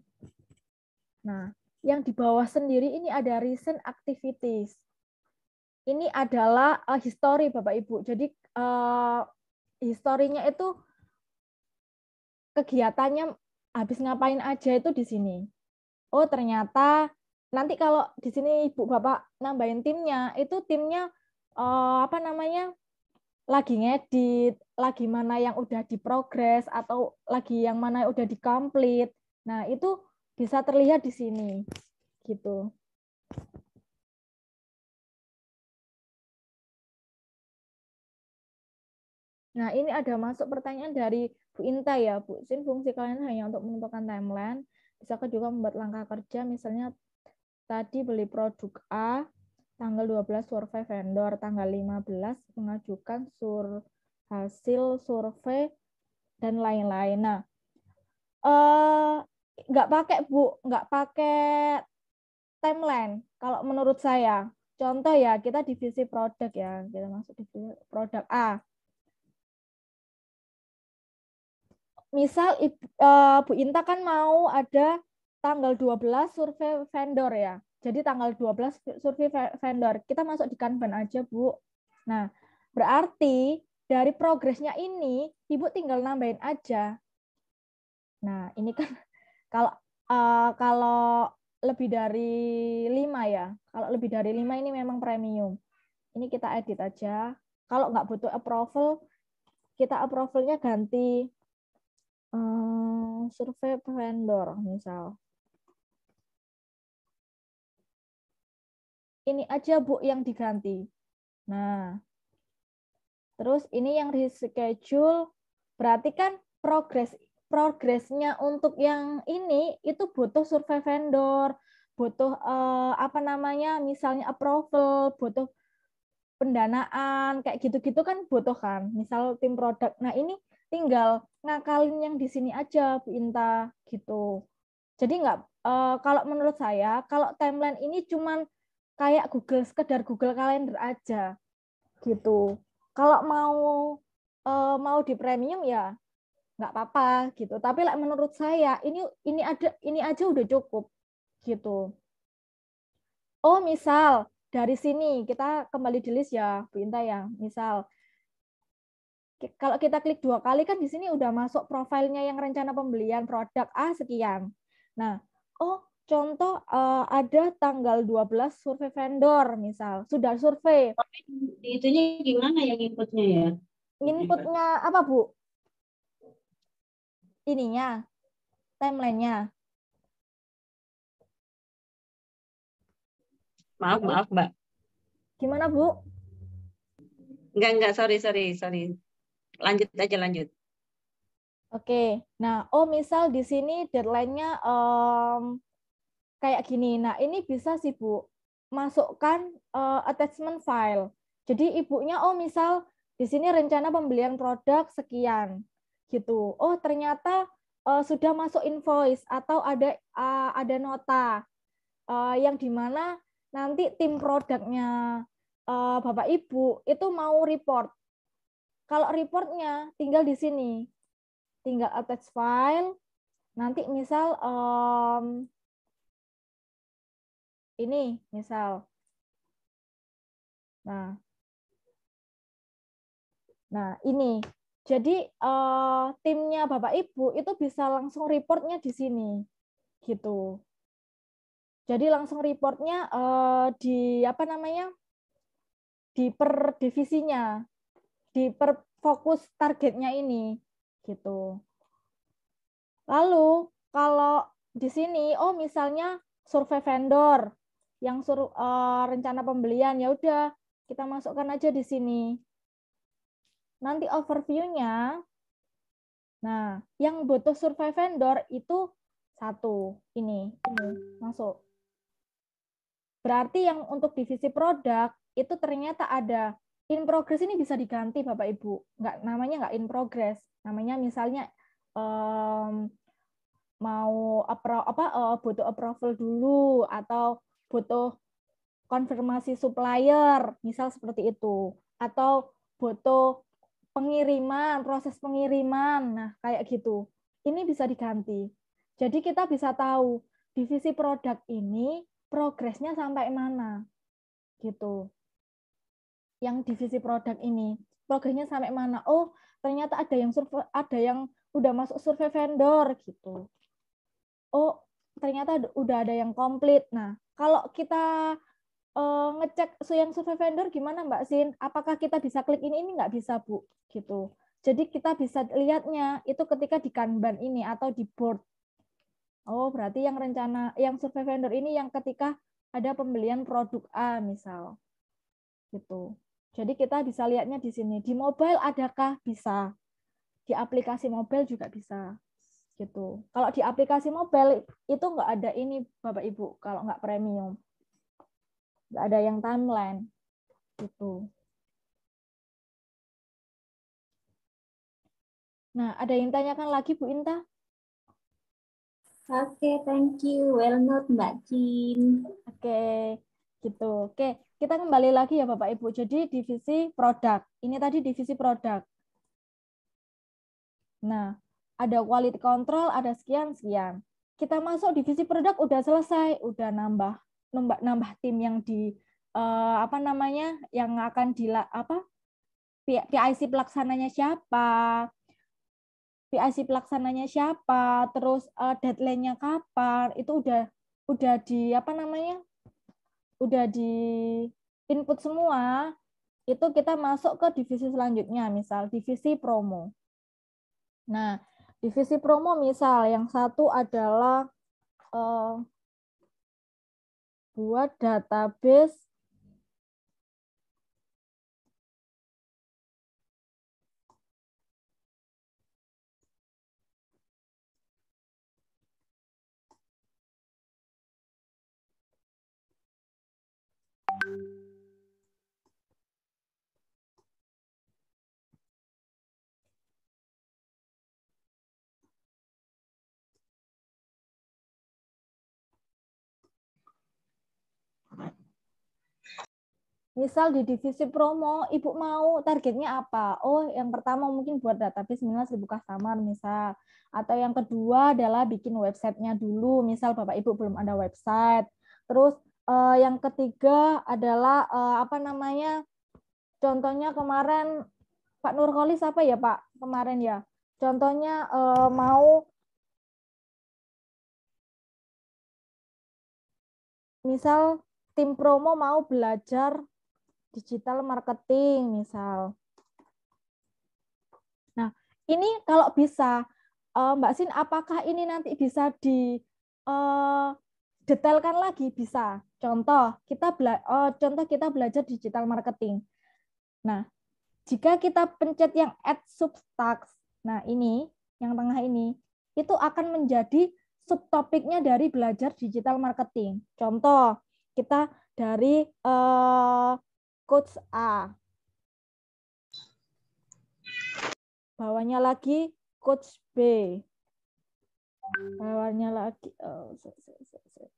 Nah, yang di bawah sendiri ini ada recent activities ini adalah uh, eh, histori Bapak Ibu. Jadi uh, historinya itu kegiatannya habis ngapain aja itu di sini. Oh, ternyata nanti kalau di sini Ibu Bapak nambahin timnya, itu timnya uh, apa namanya? lagi ngedit, lagi mana yang udah di progres atau lagi yang mana yang udah di complete. Nah, itu bisa terlihat di sini. Gitu. Nah, ini ada masuk pertanyaan dari Bu Inta ya, Bu Sin, fungsi kalian hanya untuk menentukan timeline, bisakah juga membuat langkah kerja, misalnya tadi beli produk A, tanggal 12 survei vendor, tanggal 15 mengajukan sur hasil survei, dan lain-lain. Nah, eh, nggak pakai, Bu, nggak pakai timeline kalau menurut saya. Contoh ya, kita divisi produk ya, kita masuk divisi produk A misal Ibu, uh, eh, Bu Inta kan mau ada tanggal 12 survei vendor ya. Jadi tanggal 12 survei vendor. Kita masuk di Kanban aja, Bu. Nah, berarti dari progresnya ini Ibu tinggal nambahin aja. Nah, ini kan kalau uh, kalau lebih dari 5 ya. Kalau lebih dari 5 ini memang premium. Ini kita edit aja. Kalau nggak butuh approval, kita approvalnya ganti Eh, survei vendor misal. Ini aja Bu yang diganti. Nah, terus ini yang reschedule berarti kan progres progresnya untuk yang ini itu butuh survei vendor, butuh eh, apa namanya misalnya approval, butuh pendanaan kayak gitu-gitu kan butuh kan. Misal tim produk. Nah, ini tinggal ngakalin yang di sini aja Bu Inta gitu. Jadi nggak uh, kalau menurut saya kalau timeline ini cuman kayak Google sekedar Google Calendar aja gitu. Kalau mau uh, mau di premium ya nggak apa-apa gitu. Tapi like, menurut saya ini ini ada ini aja udah cukup gitu. Oh misal dari sini kita kembali di list ya Bu Inta ya misal kalau kita klik dua kali kan di sini udah masuk profilnya yang rencana pembelian produk A sekian. Nah, oh contoh eh, ada tanggal 12 survei vendor misal sudah survei. Itunya gimana yang inputnya ya? Inputnya apa bu? Ininya, timelinenya. Maaf maaf mbak. Gimana bu? Enggak enggak sorry sorry sorry lanjut aja lanjut. Oke, nah oh misal di sini deadline-nya um, kayak gini. Nah ini bisa sih Bu masukkan uh, attachment file. Jadi ibunya oh misal di sini rencana pembelian produk sekian gitu. Oh ternyata uh, sudah masuk invoice atau ada uh, ada nota uh, yang dimana nanti tim produknya uh, bapak ibu itu mau report kalau reportnya tinggal di sini, tinggal attach file. Nanti misal um, ini misal. Nah, nah ini. Jadi uh, timnya Bapak Ibu itu bisa langsung reportnya di sini, gitu. Jadi langsung reportnya uh, di apa namanya di per divisinya diperfokus targetnya ini gitu. Lalu kalau di sini oh misalnya survei vendor yang sur uh, eh, rencana pembelian ya udah kita masukkan aja di sini. Nanti overview-nya Nah, yang butuh survei vendor itu satu ini, ini masuk. Berarti yang untuk divisi produk itu ternyata ada in progress ini bisa diganti Bapak Ibu. Nggak namanya nggak in progress, namanya misalnya um, mau apro, apa uh, butuh approval dulu atau butuh konfirmasi supplier, misal seperti itu, atau butuh pengiriman, proses pengiriman. Nah, kayak gitu. Ini bisa diganti. Jadi kita bisa tahu divisi produk ini progresnya sampai mana. Gitu yang divisi produk ini progresnya sampai mana oh ternyata ada yang survei ada yang udah masuk survei vendor gitu oh ternyata udah ada yang komplit nah kalau kita uh, ngecek yang survei vendor gimana mbak Sin apakah kita bisa klik ini ini nggak bisa bu gitu jadi kita bisa lihatnya itu ketika di kanban ini atau di board oh berarti yang rencana yang survei vendor ini yang ketika ada pembelian produk A misal gitu jadi kita bisa lihatnya di sini. Di mobile adakah? Bisa. Di aplikasi mobile juga bisa. Gitu. Kalau di aplikasi mobile itu nggak ada ini Bapak Ibu kalau nggak premium. Nggak ada yang timeline. Gitu. Nah, ada yang tanyakan lagi Bu Inta? Oke, okay, thank you. Well note Mbak Jin. Oke, okay, gitu. Oke, okay kita kembali lagi ya Bapak Ibu. Jadi divisi produk. Ini tadi divisi produk. Nah, ada quality control, ada sekian-sekian. Kita masuk divisi produk udah selesai, udah nambah nambah, nambah tim yang di uh, apa namanya? yang akan di apa? PIC pelaksananya siapa? PIC pelaksananya siapa? Terus uh, deadline-nya kapan? Itu udah udah di apa namanya? udah di input semua, itu kita masuk ke divisi selanjutnya, misal divisi promo. Nah, divisi promo misal yang satu adalah eh, buat database misal di divisi promo ibu mau targetnya apa oh yang pertama mungkin buat database minimal seribu customer misal atau yang kedua adalah bikin websitenya dulu misal bapak ibu belum ada website terus eh, yang ketiga adalah eh, apa namanya contohnya kemarin Pak Nurkolis apa ya Pak kemarin ya contohnya eh, mau misal tim promo mau belajar digital marketing misal. Nah, ini kalau bisa eh, Mbak Sin apakah ini nanti bisa di eh, detailkan lagi bisa. Contoh, kita bela oh, contoh kita belajar digital marketing. Nah, jika kita pencet yang add subtags, nah ini yang tengah ini itu akan menjadi subtopiknya dari belajar digital marketing. Contoh, kita dari uh, coach A. Bawahnya lagi coach B. Bawahnya lagi oh, sorry, sorry, sorry.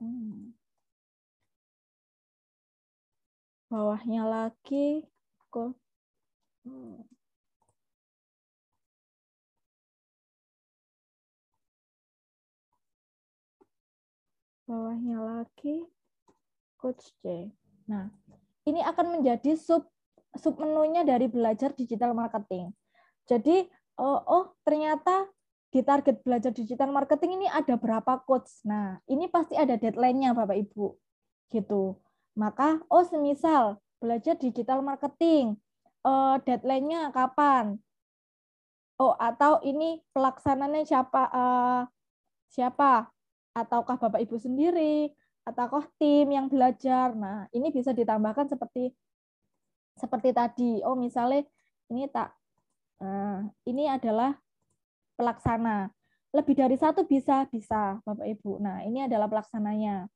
Hmm. Bawahnya lagi coach hmm. bawahnya lagi coach C. Nah, ini akan menjadi sub sub menunya dari belajar digital marketing. Jadi, oh, oh ternyata di target belajar digital marketing ini ada berapa coach. Nah, ini pasti ada deadline-nya Bapak Ibu. Gitu. Maka oh semisal belajar digital marketing, uh, deadline-nya kapan? Oh, atau ini pelaksananya siapa uh, siapa? ataukah Bapak Ibu sendiri, ataukah tim yang belajar. Nah, ini bisa ditambahkan seperti seperti tadi. Oh, misalnya ini tak eh, ini adalah pelaksana. Lebih dari satu bisa, bisa, Bapak Ibu. Nah, ini adalah pelaksananya.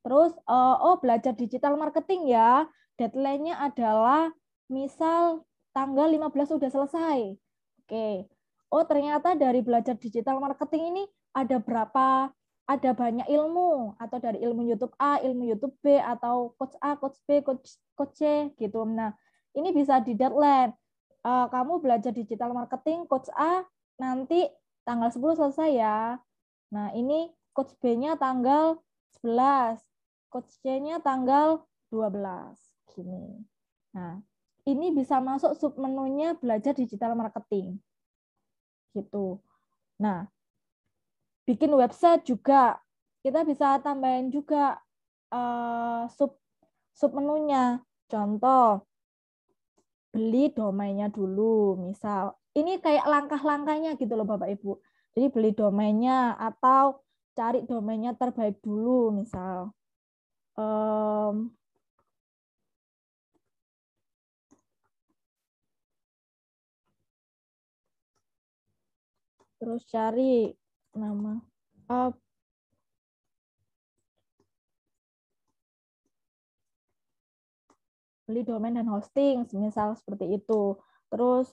Terus, eh, oh belajar digital marketing ya. Deadline-nya adalah misal tanggal 15 sudah selesai. Oke. Oh, ternyata dari belajar digital marketing ini ada berapa ada banyak ilmu atau dari ilmu YouTube A, ilmu YouTube B atau coach A, coach B, coach C gitu. Nah, ini bisa di deadline. Uh, kamu belajar digital marketing coach A nanti tanggal 10 selesai ya. Nah, ini coach B-nya tanggal 11, coach C-nya tanggal 12. Gini. Nah, ini bisa masuk submenunya belajar digital marketing. Gitu. Nah, bikin website juga kita bisa tambahin juga uh, sub sub menunya contoh beli domainnya dulu misal ini kayak langkah-langkahnya gitu loh Bapak Ibu jadi beli domainnya atau cari domainnya terbaik dulu misal um, terus cari nama uh, beli domain dan hosting, misal seperti itu. Terus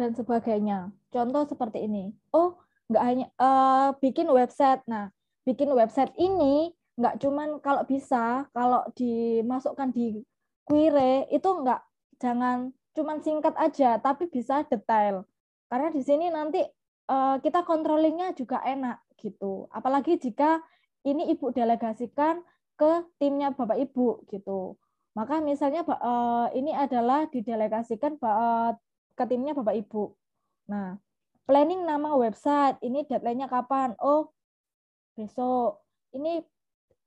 dan sebagainya. Contoh seperti ini. Oh, nggak hanya uh, bikin website. Nah, bikin website ini nggak cuman kalau bisa kalau dimasukkan di query itu nggak jangan cuman singkat aja tapi bisa detail karena di sini nanti uh, kita controllingnya juga enak gitu apalagi jika ini ibu delegasikan ke timnya bapak ibu gitu maka misalnya uh, ini adalah didelegasikan eh, ke timnya bapak ibu nah planning nama website ini deadline-nya kapan oh besok. Ini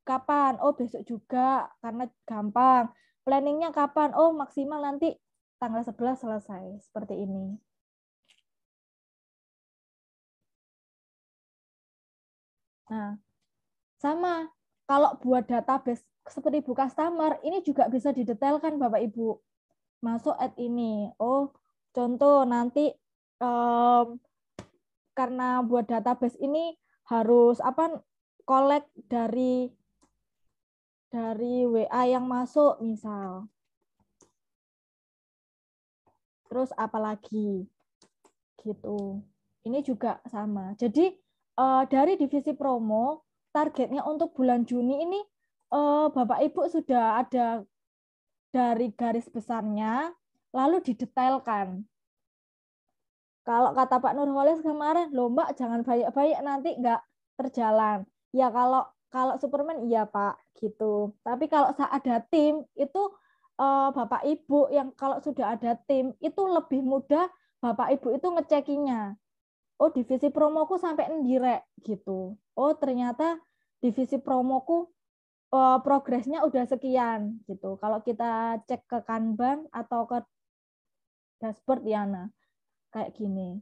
kapan? Oh, besok juga karena gampang. Planningnya kapan? Oh, maksimal nanti tanggal 11 selesai. Seperti ini. Nah, sama kalau buat database seperti Bu Customer, ini juga bisa didetailkan Bapak Ibu. Masuk at ini. Oh, contoh nanti um, karena buat database ini harus apa kolek dari dari WA yang masuk misal. Terus apalagi gitu. Ini juga sama. Jadi eh, dari divisi promo targetnya untuk bulan Juni ini eh, Bapak Ibu sudah ada dari garis besarnya lalu didetailkan kalau kata Pak Nurholis kemarin, lomba jangan banyak-banyak nanti nggak terjalan. Ya kalau kalau Superman iya Pak gitu. Tapi kalau saat ada tim itu uh, Bapak Ibu yang kalau sudah ada tim itu lebih mudah Bapak Ibu itu ngecekinya. Oh divisi promoku sampai ndirek gitu. Oh ternyata divisi promoku uh, progresnya udah sekian gitu. Kalau kita cek ke Kanban atau ke dashboard Yana kayak gini.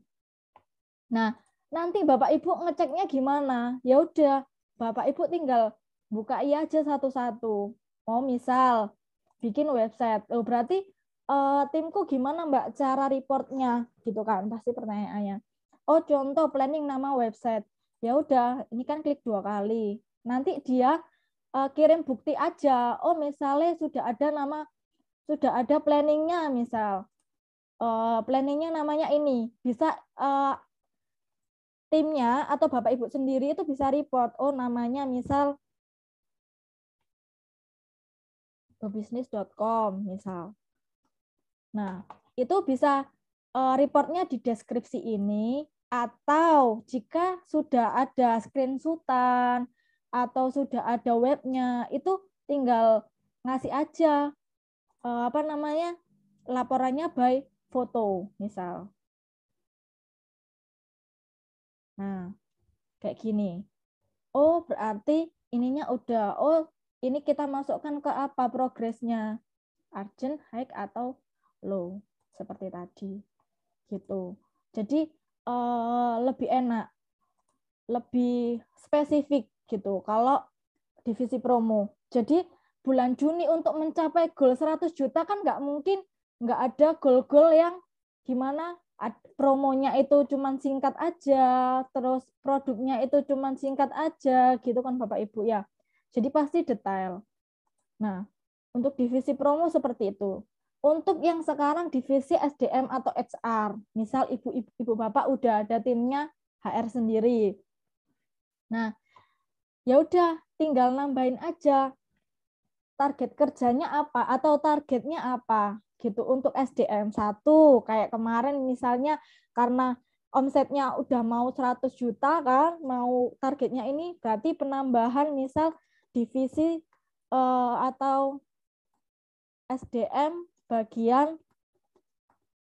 Nah, nanti Bapak Ibu ngeceknya gimana? Ya udah, Bapak Ibu tinggal buka iya aja satu-satu. Mau oh, misal bikin website. Oh, berarti uh, timku gimana Mbak cara reportnya gitu kan? Pasti pertanyaannya. Oh, contoh planning nama website. Ya udah, ini kan klik dua kali. Nanti dia uh, kirim bukti aja. Oh, misalnya sudah ada nama sudah ada planningnya misal uh, planningnya namanya ini bisa uh, timnya atau bapak ibu sendiri itu bisa report oh namanya misal bisnis.com misal nah itu bisa uh, reportnya di deskripsi ini atau jika sudah ada screenshotan atau sudah ada webnya itu tinggal ngasih aja apa namanya laporannya by foto misal. Nah, kayak gini. Oh, berarti ininya udah. Oh, ini kita masukkan ke apa progresnya? Urgent, high, atau low. Seperti tadi. Gitu. Jadi, uh, lebih enak. Lebih spesifik gitu. Kalau divisi promo. Jadi, bulan Juni untuk mencapai goal 100 juta kan nggak mungkin nggak ada gol-gol yang gimana promonya itu cuman singkat aja, terus produknya itu cuman singkat aja gitu kan Bapak Ibu ya. Jadi pasti detail. Nah, untuk divisi promo seperti itu. Untuk yang sekarang divisi SDM atau HR, misal ibu-ibu ibu bapak udah ada timnya HR sendiri. Nah, ya udah tinggal nambahin aja target kerjanya apa atau targetnya apa gitu untuk SDM satu kayak kemarin misalnya karena omsetnya udah mau 100 juta kan mau targetnya ini berarti penambahan misal divisi uh, atau SDM bagian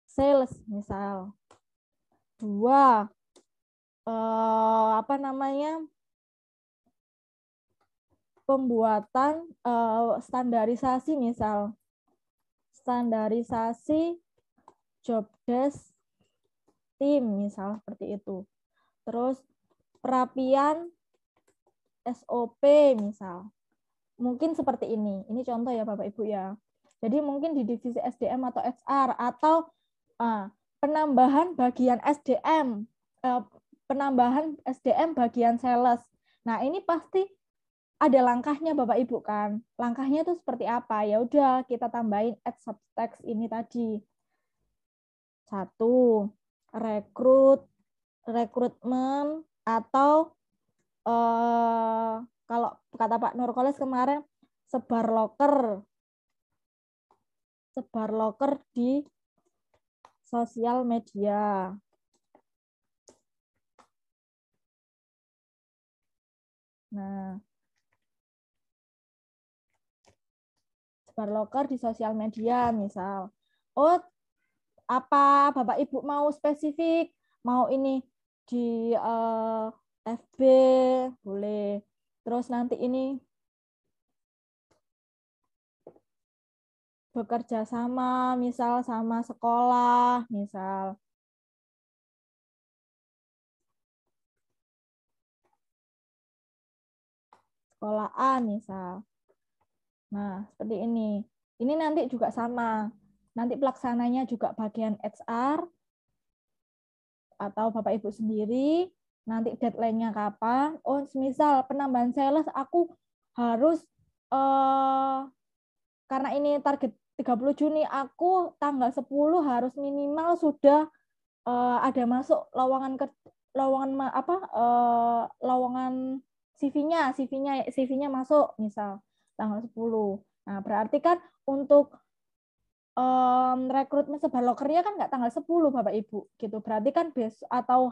sales misal dua uh, apa namanya pembuatan uh, standarisasi misal standarisasi job desk tim misal seperti itu. Terus perapian SOP misal. Mungkin seperti ini. Ini contoh ya Bapak Ibu ya. Jadi mungkin di divisi SDM atau HR atau uh, penambahan bagian SDM, uh, eh, penambahan SDM bagian sales. Nah ini pasti ada langkahnya Bapak Ibu kan. Langkahnya itu seperti apa? Ya udah kita tambahin add subtext ini tadi. Satu, rekrut rekrutmen atau eh, kalau kata Pak Nurkoles kemarin sebar loker sebar loker di sosial media Nah, sebar loker di sosial media misal. Oh, apa Bapak Ibu mau spesifik? Mau ini di uh, eh, FB boleh. Terus nanti ini bekerja sama misal sama sekolah misal sekolah A misal Nah, seperti ini. Ini nanti juga sama. Nanti pelaksananya juga bagian HR atau Bapak Ibu sendiri. Nanti deadline-nya kapan? Oh, misal penambahan sales aku harus eh, karena ini target 30 Juni aku tanggal 10 harus minimal sudah eh, ada masuk lowongan ke lowongan apa eh, lowongan CV-nya, CV-nya CV-nya masuk misal tanggal 10. Nah, berarti kan untuk um, rekrutmen sebar lokernya kan nggak tanggal 10 Bapak Ibu gitu. Berarti kan besok atau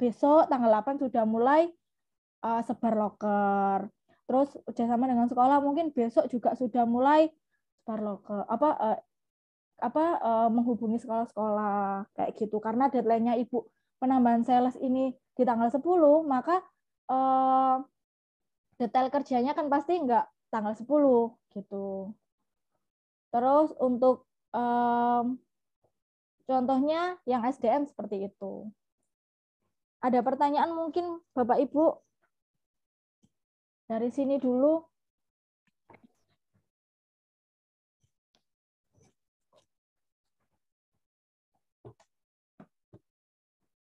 besok tanggal 8 sudah mulai uh, sebar loker. Terus udah sama dengan sekolah mungkin besok juga sudah mulai sebar loker apa uh, apa uh, menghubungi sekolah-sekolah kayak gitu karena deadline-nya Ibu penambahan sales ini di tanggal 10 maka uh, detail kerjanya kan pasti nggak tanggal 10 gitu. Terus untuk um, contohnya yang SDM seperti itu. Ada pertanyaan mungkin Bapak Ibu? Dari sini dulu.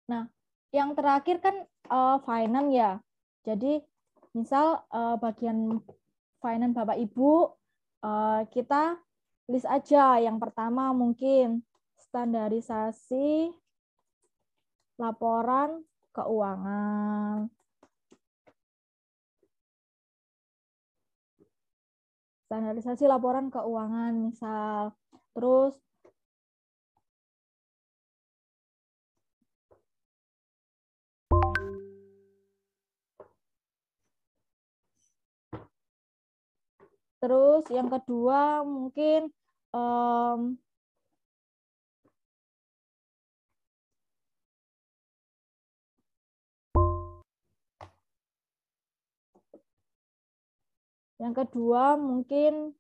Nah, yang terakhir kan uh, finance ya. Jadi misal uh, bagian finance Bapak Ibu, eh, kita list aja. Yang pertama mungkin standarisasi laporan keuangan. Standarisasi laporan keuangan misal. Terus Terus yang kedua mungkin um, yang kedua mungkin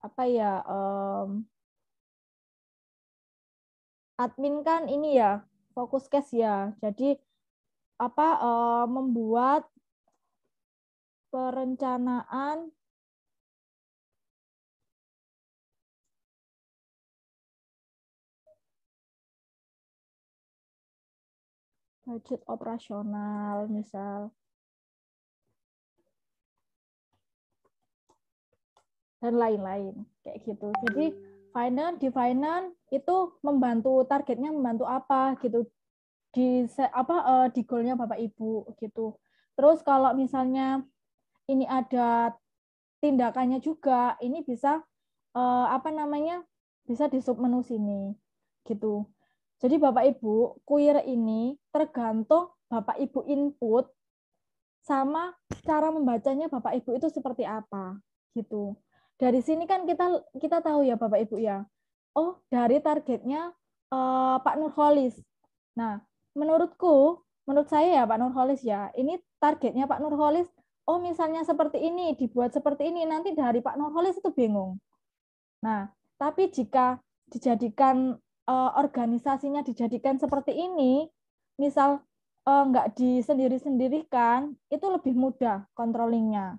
apa ya um, admin kan ini ya fokus case ya. Jadi apa uh, membuat perencanaan budget operasional misal dan lain-lain kayak gitu. Jadi finance di finance itu membantu targetnya membantu apa gitu di apa uh, di goalnya bapak ibu gitu. Terus kalau misalnya ini ada tindakannya juga ini bisa eh, apa namanya bisa di sub menu sini gitu jadi bapak ibu kuir ini tergantung bapak ibu input sama cara membacanya bapak ibu itu seperti apa gitu dari sini kan kita kita tahu ya bapak ibu ya oh dari targetnya eh, Pak Nurholis nah menurutku menurut saya ya Pak Nurholis ya ini targetnya Pak Nurholis oh misalnya seperti ini dibuat seperti ini nanti dari Pak Nurholis itu bingung. Nah, tapi jika dijadikan uh, organisasinya dijadikan seperti ini, misal uh, nggak disendiri-sendirikan, itu lebih mudah controllingnya,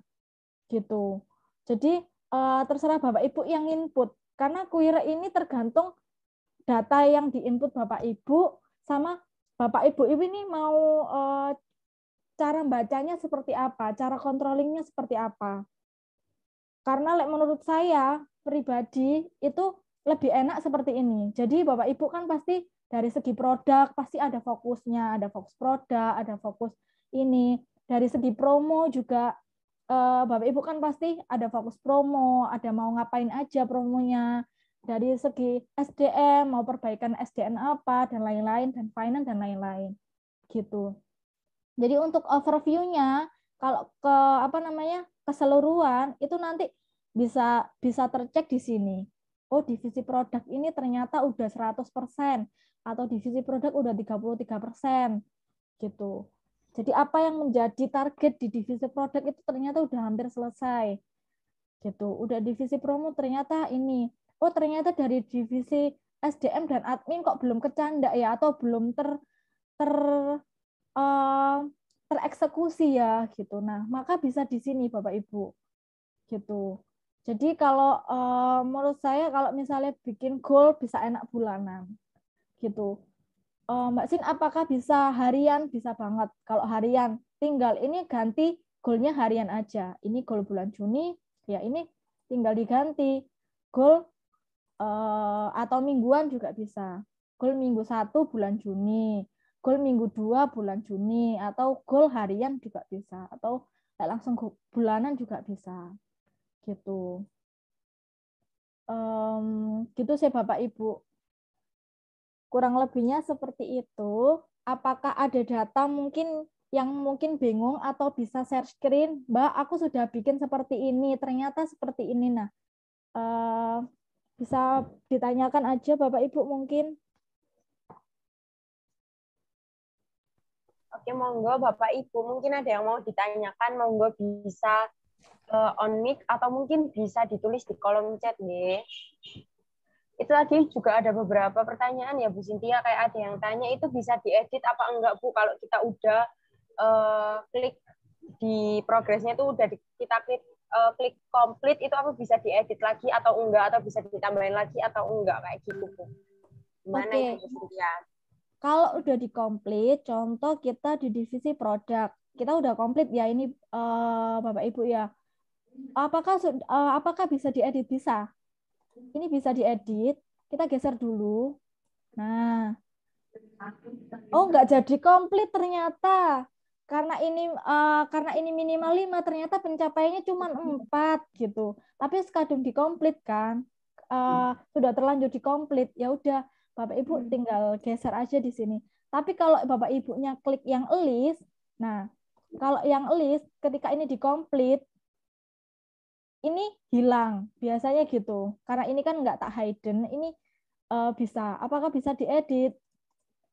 gitu. Jadi uh, terserah Bapak Ibu yang input, karena kuira ini tergantung data yang diinput Bapak Ibu sama Bapak Ibu ini mau cara bacanya seperti apa, cara controllingnya seperti apa. Karena like, menurut saya pribadi itu lebih enak seperti ini. Jadi Bapak Ibu kan pasti dari segi produk pasti ada fokusnya, ada fokus produk, ada fokus ini. Dari segi promo juga eh, Bapak Ibu kan pasti ada fokus promo, ada mau ngapain aja promonya. Dari segi SDM, mau perbaikan SDM apa dan lain-lain dan finance dan lain-lain. Gitu. Jadi untuk overview-nya kalau ke apa namanya keseluruhan itu nanti bisa bisa tercek di sini. Oh, divisi produk ini ternyata udah 100% atau divisi produk udah 33% gitu. Jadi apa yang menjadi target di divisi produk itu ternyata udah hampir selesai. Gitu. Udah divisi promo ternyata ini. Oh, ternyata dari divisi SDM dan admin kok belum kecanda ya atau belum ter ter uh, tereksekusi ya gitu. Nah, maka bisa di sini Bapak Ibu. Gitu. Jadi kalau menurut saya kalau misalnya bikin goal bisa enak bulanan. Gitu. Uh, Mbak Sin apakah bisa harian? Bisa banget. Kalau harian tinggal ini ganti goalnya harian aja. Ini goal bulan Juni, ya ini tinggal diganti. Goal atau mingguan juga bisa. Goal minggu satu bulan Juni, goal minggu dua bulan Juni atau goal harian juga bisa atau langsung bulanan juga bisa gitu um, gitu sih bapak ibu kurang lebihnya seperti itu apakah ada data mungkin yang mungkin bingung atau bisa share screen mbak aku sudah bikin seperti ini ternyata seperti ini nah uh, bisa ditanyakan aja bapak ibu mungkin Oke, ya, monggo Bapak Ibu, mungkin ada yang mau ditanyakan, monggo bisa uh, on mic atau mungkin bisa ditulis di kolom chat nih. Itu lagi juga ada beberapa pertanyaan ya Bu Sintia, kayak ada yang tanya itu bisa diedit apa enggak Bu kalau kita udah uh, klik di progresnya itu udah di, kita klik uh, klik complete itu apa bisa diedit lagi atau enggak atau bisa ditambahin lagi atau enggak kayak gitu Bu. mana okay. itu Bu Sintia? Kalau udah dikomplit, contoh kita di divisi produk, kita udah komplit ya ini uh, Bapak Ibu ya. Apakah uh, apakah bisa diedit bisa? Ini bisa diedit. Kita geser dulu. Nah. Oh, nggak jadi komplit ternyata. Karena ini uh, karena ini minimal lima ternyata pencapaiannya cuma empat gitu. Tapi sekadung dikomplit kan. Uh, sudah terlanjur dikomplit, ya udah Bapak Ibu hmm. tinggal geser aja di sini. Tapi kalau Bapak Ibunya klik yang list, nah kalau yang list ketika ini di dikomplit, ini hilang biasanya gitu. Karena ini kan nggak tak hidden, ini uh, bisa. Apakah bisa diedit?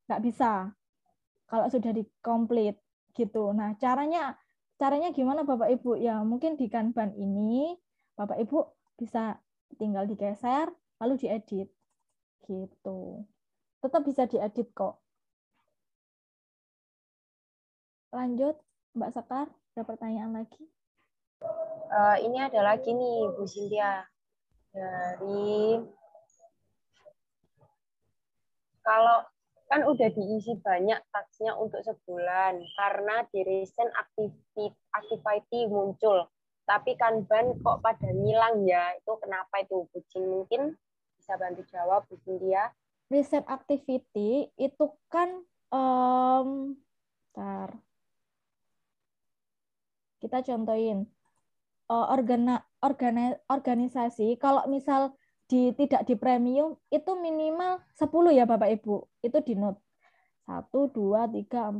Nggak bisa. Kalau sudah di dikomplit gitu. Nah caranya caranya gimana Bapak Ibu? Ya mungkin di kanban ini Bapak Ibu bisa tinggal digeser lalu diedit gitu tetap bisa diedit kok lanjut Mbak Sekar ada pertanyaan lagi uh, ini ada lagi nih Bu Cynthia dari kalau kan udah diisi banyak taksnya untuk sebulan karena di recent activity, activity muncul tapi kan ban kok pada ngilang ya itu kenapa itu kucing mungkin bisa bantu jawab Bu Cynthia. Riset activity itu kan um, tar. Kita contohin uh, organa, organa, organisasi kalau misal di tidak di premium itu minimal 10 ya Bapak Ibu. Itu di note. 1 2 3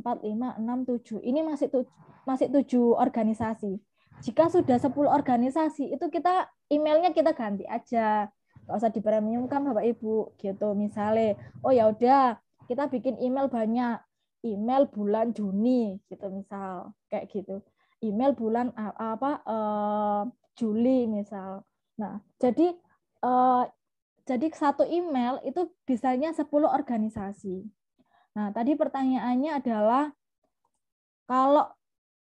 4 5 6 7. Ini masih tu, masih 7 organisasi. Jika sudah 10 organisasi itu kita emailnya kita ganti aja nggak usah di kan bapak ibu gitu misalnya oh ya udah kita bikin email banyak email bulan Juni gitu misal kayak gitu email bulan apa uh, Juli misal nah jadi uh, jadi satu email itu bisanya 10 organisasi nah tadi pertanyaannya adalah kalau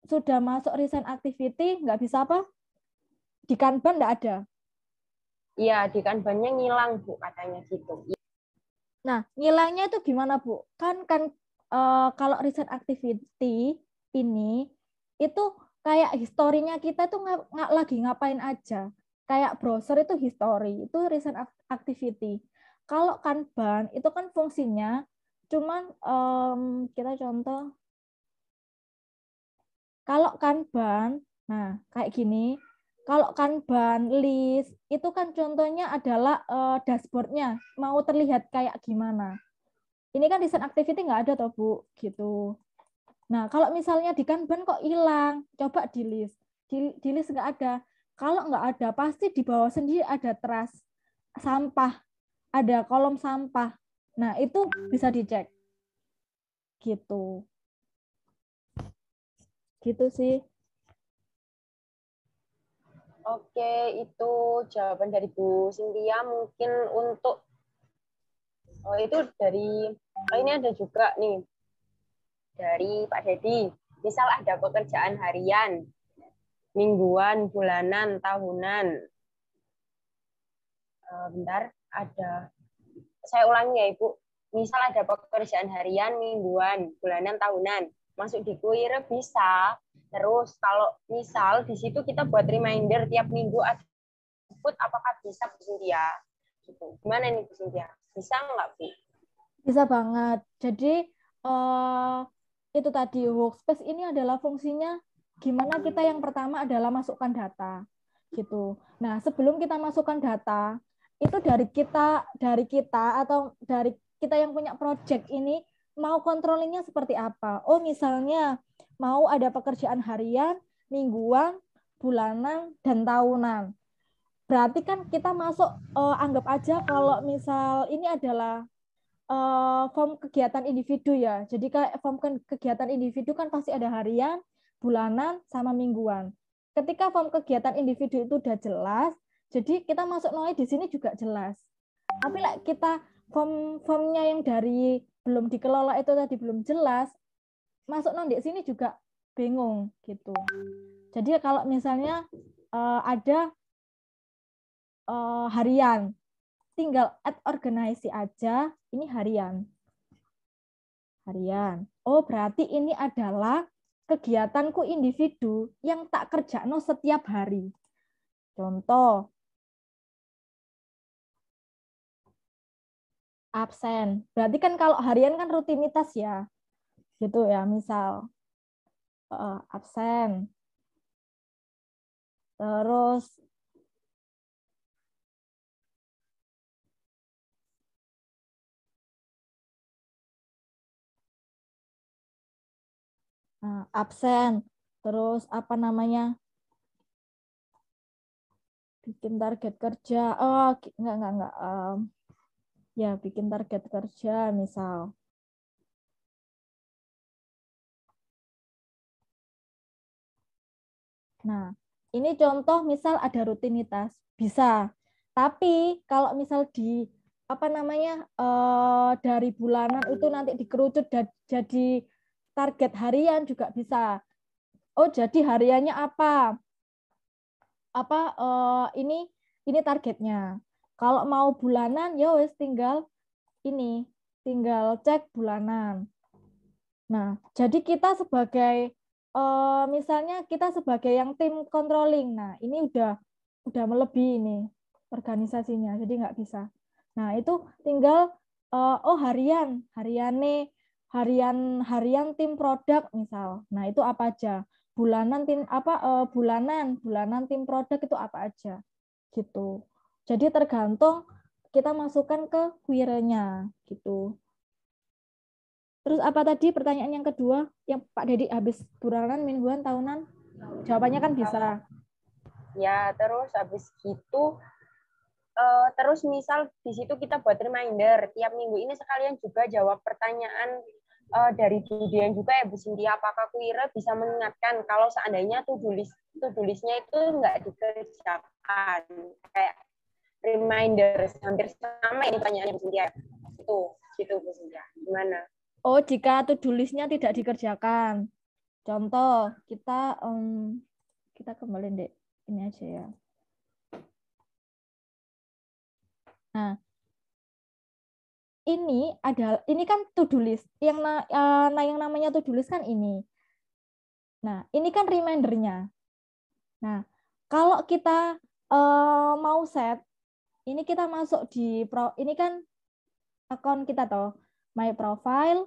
sudah masuk recent activity nggak bisa apa di Kanban nggak ada Iya, di kanbannya ngilang, Bu, katanya gitu. Iya. Nah, ngilangnya itu gimana, Bu? Kan kan uh, kalau riset activity ini itu kayak historinya kita tuh nggak lagi ngapain aja. Kayak browser itu history, itu recent activity. Kalau Kanban itu kan fungsinya cuman um, kita contoh kalau Kanban, nah kayak gini, kalau Kanban list itu kan contohnya adalah uh, dashboardnya mau terlihat kayak gimana. Ini kan desain activity nggak ada toh bu gitu. Nah kalau misalnya di Kanban kok hilang, coba di list. Di, di list nggak ada. Kalau nggak ada pasti di bawah sendiri ada teras sampah, ada kolom sampah. Nah itu bisa dicek gitu. Gitu sih. Oke, itu jawaban dari Bu Cynthia mungkin untuk Oh, itu dari oh, ini ada juga nih. Dari Pak Dedi. Misal ada pekerjaan harian, mingguan, bulanan, tahunan. Eh, bentar, ada saya ulangi ya Ibu. Misal ada pekerjaan harian, mingguan, bulanan, tahunan masuk di kuira bisa. Terus kalau misal di situ kita buat reminder tiap minggu input apakah bisa Bu Cynthia? Gitu. Gimana nih Bu Cynthia? Bisa nggak Bu? Bisa banget. Jadi uh, itu tadi workspace ini adalah fungsinya gimana kita yang pertama adalah masukkan data gitu. Nah, sebelum kita masukkan data, itu dari kita dari kita atau dari kita yang punya project ini mau controllingnya seperti apa. Oh misalnya mau ada pekerjaan harian, mingguan, bulanan, dan tahunan. Berarti kan kita masuk, uh, anggap aja kalau misal ini adalah uh, form kegiatan individu ya. Jadi kayak form kegiatan individu kan pasti ada harian, bulanan, sama mingguan. Ketika form kegiatan individu itu udah jelas, jadi kita masuk NOE di sini juga jelas. Tapi lah kita form formnya yang dari belum dikelola itu tadi belum jelas, masuk non di sini juga bingung gitu. Jadi kalau misalnya uh, ada uh, harian, tinggal at organize aja, ini harian. Harian. Oh, berarti ini adalah kegiatanku individu yang tak kerja no setiap hari. Contoh, absen. Berarti kan kalau harian kan rutinitas ya. Gitu ya, misal uh, absen. Terus uh, absen. Terus apa namanya? bikin target kerja. Oh, enggak enggak enggak. Um, ya bikin target kerja misal Nah, ini contoh misal ada rutinitas bisa, tapi kalau misal di apa namanya e, dari bulanan itu nanti dikerucut jadi target harian juga bisa. Oh, jadi hariannya apa? Apa e, ini ini targetnya? Kalau mau bulanan ya wes tinggal ini, tinggal cek bulanan. Nah, jadi kita sebagai uh, misalnya kita sebagai yang tim controlling. Nah, ini udah udah melebihi ini organisasinya. Jadi nggak bisa. Nah, itu tinggal uh, oh harian, hariane harian harian tim produk misal. Nah, itu apa aja? Bulanan tim apa uh, bulanan, bulanan tim produk itu apa aja? Gitu. Jadi tergantung kita masukkan ke query-nya gitu. Terus apa tadi pertanyaan yang kedua yang Pak Dedi habis bulanan, mingguan, tahunan? Jawabannya kan bisa. Ya, terus habis gitu eh, terus misal di situ kita buat reminder tiap minggu ini sekalian juga jawab pertanyaan uh, dari kemudian juga ya Bu Sintia apakah Kuira bisa mengingatkan kalau seandainya tuh tulis tuh tulisnya itu nggak dikerjakan kayak reminder hampir sama ini pertanyaannya Bu Cynthia itu gitu Bu Cynthia gimana oh jika to-do tidak dikerjakan contoh kita um, kita kembali deh ini aja ya nah ini adalah ini kan to-do list yang eh, nah yang namanya to-do list kan ini nah ini kan remindernya nah kalau kita uh, mau set ini kita masuk di pro, ini kan akun kita toh my profile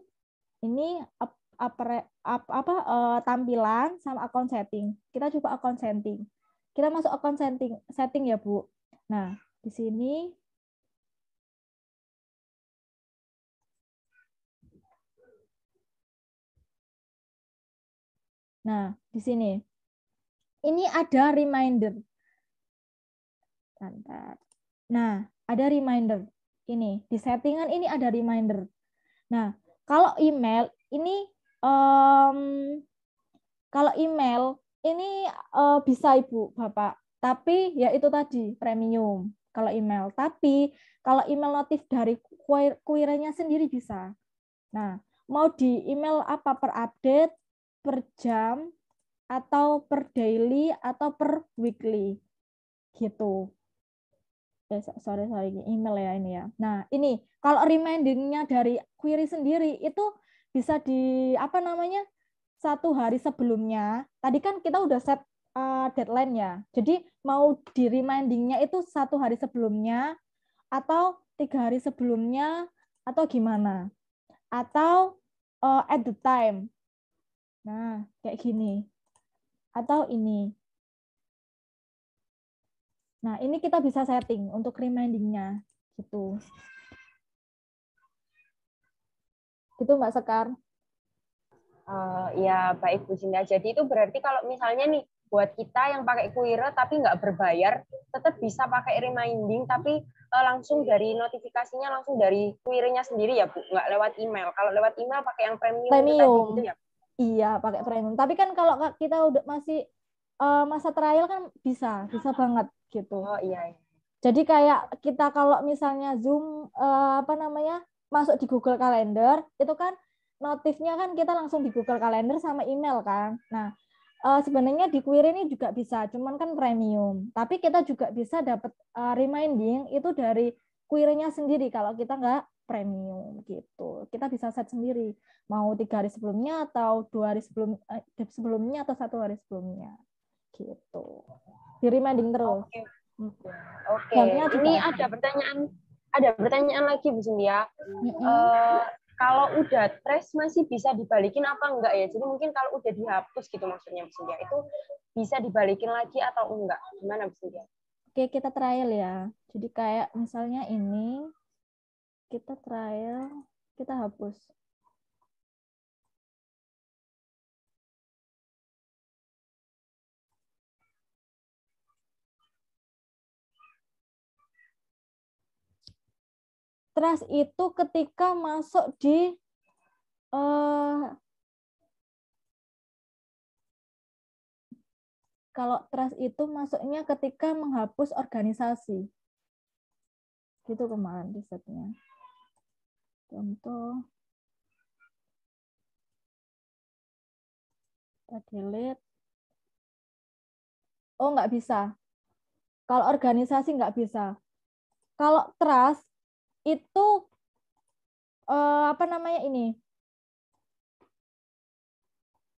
ini up, up, up, apa uh, tampilan sama akun setting kita coba akun setting kita masuk akun setting setting ya bu nah di sini Nah, di sini. Ini ada reminder. Bentar. Nah, ada reminder ini di settingan ini ada reminder. Nah, kalau email ini um, kalau email ini uh, bisa ibu bapak, tapi ya itu tadi premium kalau email. Tapi kalau email notif dari kuirnya sendiri bisa. Nah, mau di email apa per update, per jam, atau per daily atau per weekly gitu sorry sorry email ya ini ya. Nah ini kalau remindingnya dari query sendiri itu bisa di apa namanya satu hari sebelumnya. Tadi kan kita udah set uh, deadline ya. Jadi mau di remindingnya itu satu hari sebelumnya atau tiga hari sebelumnya atau gimana? Atau uh, at the time. Nah kayak gini. Atau ini Nah, ini kita bisa setting untuk remindingnya gitu. Gitu Mbak Sekar. Uh, ya baik Bu cinda Jadi itu berarti kalau misalnya nih buat kita yang pakai Kuira tapi nggak berbayar, tetap bisa pakai reminding tapi uh, langsung dari notifikasinya langsung dari Kuiranya sendiri ya Bu, nggak lewat email. Kalau lewat email pakai yang premium, premium. Tadi gitu ya. Iya, pakai premium. Tapi kan kalau kita udah masih uh, masa trial kan bisa, bisa banget gitu. Oh iya, iya. Jadi kayak kita kalau misalnya Zoom uh, apa namanya? masuk di Google Calendar, itu kan notifnya kan kita langsung di Google Calendar sama email kan. Nah, uh, sebenarnya di query ini juga bisa, cuman kan premium. Tapi kita juga bisa dapat uh, reminding itu dari query-nya sendiri kalau kita nggak premium gitu. Kita bisa set sendiri mau tiga hari sebelumnya atau dua hari sebelum eh, sebelumnya atau satu hari sebelumnya gitu di reminding terus oke okay. okay. ini juga. ada pertanyaan ada pertanyaan lagi Bu Sintia mm -hmm. uh, kalau udah trace masih bisa dibalikin apa enggak ya jadi mungkin kalau udah dihapus gitu maksudnya Bu Sintia itu bisa dibalikin lagi atau enggak gimana Bu Cindy? Oke, kita trial ya. Jadi kayak misalnya ini, kita trial, kita hapus. trust itu ketika masuk di uh, kalau trust itu masuknya ketika menghapus organisasi. Gitu kemarin risetnya. Contoh. Kita delete. Oh, nggak bisa. Kalau organisasi nggak bisa. Kalau trust itu uh, apa namanya ini?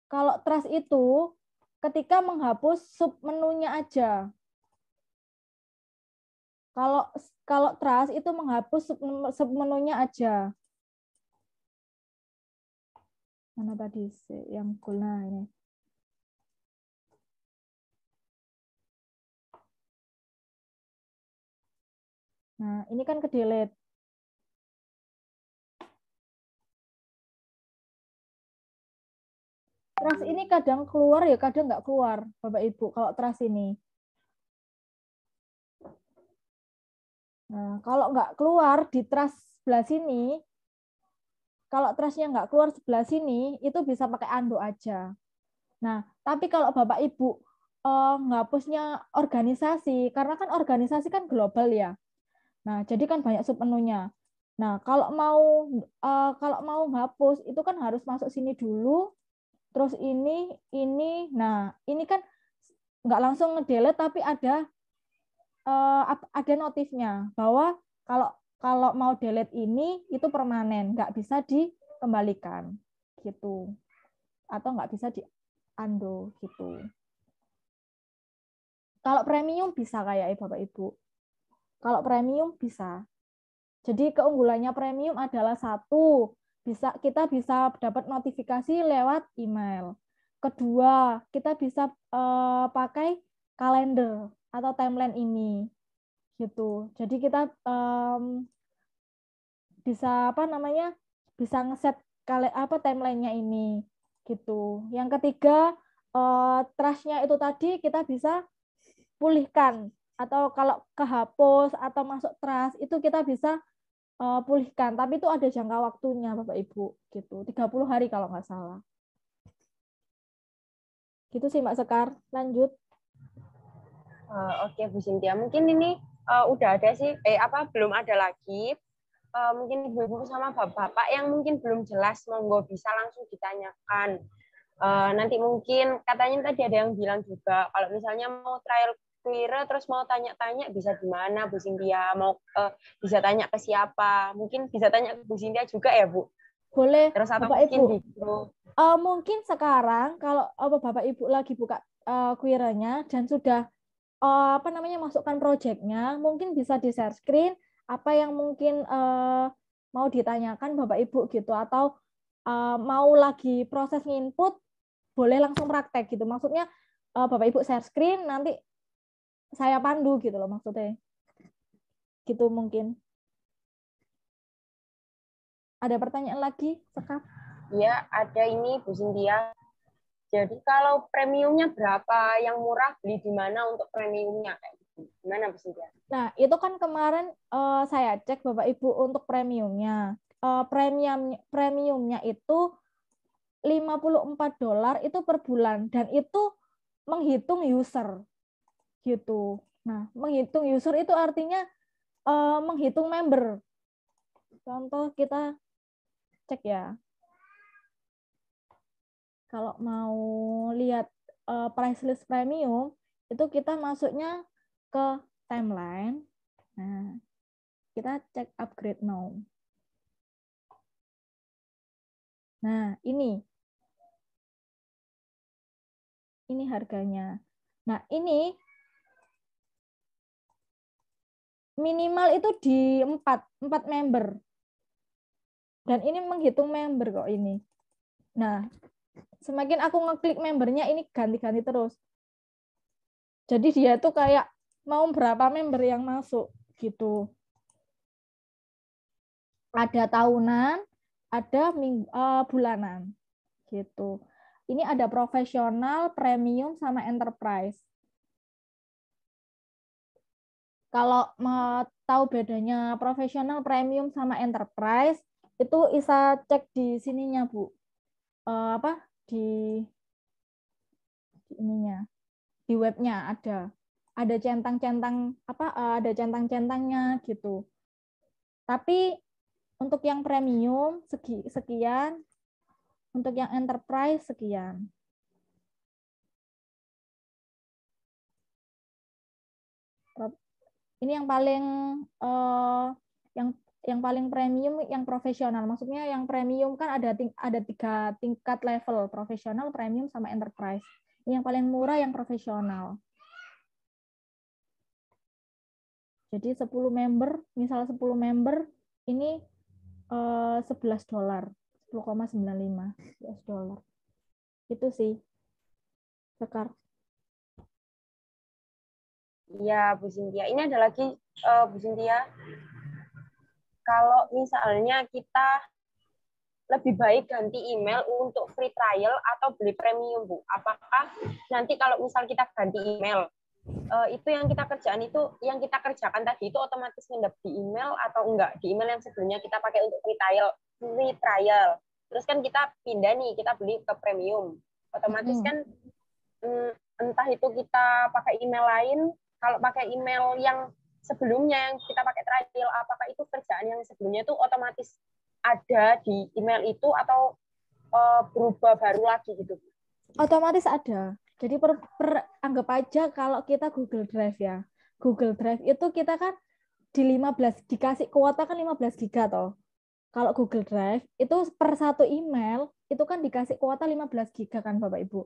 Kalau trust itu ketika menghapus sub menunya aja. Kalau kalau trust itu menghapus sub sub menunya aja. Mana tadi yang gula nah, ini? Nah, ini kan ke delete. teras ini kadang keluar ya kadang nggak keluar bapak ibu kalau trust ini nah kalau nggak keluar di trust sebelah sini kalau trustnya nggak keluar sebelah sini itu bisa pakai ando aja nah tapi kalau bapak ibu eh, ngapusnya organisasi karena kan organisasi kan global ya nah jadi kan banyak submenunya Nah, kalau mau uh, kalau mau hapus itu kan harus masuk sini dulu, terus ini, ini. Nah, ini kan nggak langsung ngedelete tapi ada uh, ada notifnya bahwa kalau kalau mau delete ini itu permanen, nggak bisa dikembalikan gitu. Atau nggak bisa di undo gitu. Kalau premium bisa kayak eh, Bapak Ibu. Kalau premium bisa. Jadi keunggulannya premium adalah satu, bisa kita bisa dapat notifikasi lewat email. Kedua, kita bisa uh, pakai kalender atau timeline ini gitu. Jadi kita um, bisa apa namanya? bisa ngeset kali apa timeline-nya ini gitu. Yang ketiga, uh, eh, trust-nya itu tadi kita bisa pulihkan atau kalau kehapus atau masuk trust itu kita bisa uh, pulihkan, tapi itu ada jangka waktunya Bapak Ibu gitu. 30 hari kalau nggak salah. Gitu sih Mbak Sekar, lanjut. Uh, Oke okay, Bu Cynthia, mungkin ini uh, udah ada sih, eh apa belum ada lagi. Uh, mungkin ibu-ibu sama bapak-bapak yang mungkin belum jelas, monggo bisa langsung ditanyakan. Uh, nanti mungkin katanya tadi ada yang bilang juga kalau misalnya mau trial Wira terus mau tanya-tanya bisa di iya. mana Bu Sintia mau uh, bisa tanya ke siapa mungkin bisa tanya ke Bu Sintia juga ya Bu boleh terus apa Bapak mungkin Ibu gitu. uh, mungkin sekarang kalau apa eh, Bapak Ibu lagi buka uh, kuiranya dan sudah uh, apa namanya masukkan proyeknya mungkin bisa di share screen apa yang mungkin uh, mau ditanyakan Bapak Ibu gitu atau uh, mau lagi proses nginput boleh langsung praktek gitu maksudnya Bapak Ibu share screen nanti saya pandu gitu loh maksudnya. Gitu mungkin. Ada pertanyaan lagi, Sekap? Ya ada ini Bu Sintia. Jadi kalau premiumnya berapa, yang murah beli di mana untuk premiumnya Gimana Bu Sintia? Nah, itu kan kemarin uh, saya cek Bapak Ibu untuk premiumnya. Uh, premium premiumnya itu 54 dolar itu per bulan dan itu menghitung user gitu. Nah, menghitung user itu artinya uh, menghitung member. Contoh kita cek ya. Kalau mau lihat uh, price list premium, itu kita masuknya ke timeline. Nah, kita cek upgrade now. Nah, ini. Ini harganya. Nah, ini minimal itu di empat empat member dan ini menghitung member kok ini nah semakin aku ngeklik membernya ini ganti-ganti terus jadi dia tuh kayak mau berapa member yang masuk gitu ada tahunan ada ming uh, bulanan gitu ini ada profesional premium sama enterprise kalau mau tahu bedanya profesional, premium sama enterprise, itu bisa cek di sininya, Bu. Uh, apa? Di, ininya. Di webnya ada. Ada centang-centang apa uh, ada centang-centangnya gitu. Tapi untuk yang premium segi, sekian, untuk yang enterprise sekian. ini yang paling uh, yang yang paling premium yang profesional maksudnya yang premium kan ada ting ada tiga tingkat level profesional premium sama enterprise ini yang paling murah yang profesional jadi 10 member misal 10 member ini uh, eh, 11 dolar 10,95 US dollar itu sih sekarang Iya, Bu Sintia. Ini ada lagi, uh, Bu Sintia. Kalau misalnya kita lebih baik ganti email untuk free trial atau beli premium, Bu. Apakah nanti kalau misal kita ganti email, uh, itu yang kita kerjakan itu, yang kita kerjakan tadi itu otomatis ngendap di email atau enggak? Di email yang sebelumnya kita pakai untuk free trial, free trial. Terus kan kita pindah nih, kita beli ke premium. Otomatis hmm. kan mm, entah itu kita pakai email lain kalau pakai email yang sebelumnya yang kita pakai trial, apakah itu kerjaan yang sebelumnya itu otomatis ada di email itu atau uh, berubah baru lagi gitu? Otomatis ada. Jadi per, per anggap aja kalau kita Google Drive ya. Google Drive itu kita kan di 15 dikasih kuota kan 15 giga toh. Kalau Google Drive itu per satu email itu kan dikasih kuota 15 giga kan Bapak Ibu.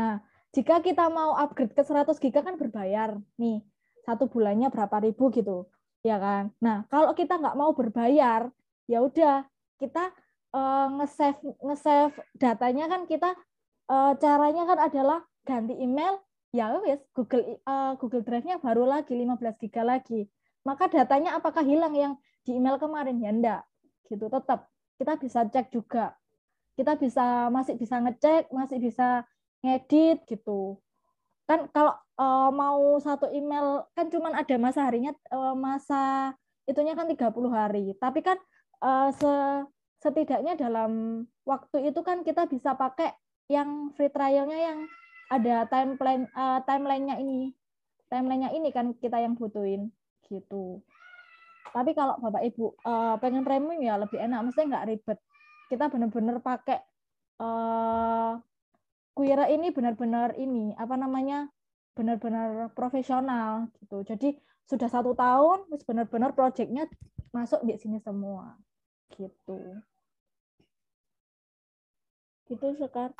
Nah, jika kita mau upgrade ke 100 GB kan berbayar nih satu bulannya berapa ribu gitu ya kan nah kalau kita nggak mau berbayar ya udah kita uh, nge-save nge-save datanya kan kita uh, caranya kan adalah ganti email ya wes Google uh, Google Drive-nya baru lagi 15 GB lagi maka datanya apakah hilang yang di email kemarin ya enggak gitu tetap kita bisa cek juga kita bisa masih bisa ngecek masih bisa ngedit gitu kan kalau uh, mau satu email kan cuman ada masa harinya uh, masa itunya kan 30 hari tapi kan uh, se setidaknya dalam waktu itu kan kita bisa pakai yang free trialnya yang ada timeline uh, timelinenya ini timelinenya ini kan kita yang butuhin gitu tapi kalau bapak ibu uh, pengen premium ya lebih enak maksudnya nggak ribet kita bener-bener pakai uh, Kuira ini benar-benar ini apa namanya benar-benar profesional gitu. Jadi sudah satu tahun benar-benar proyeknya masuk di sini semua gitu. Gitu sekar.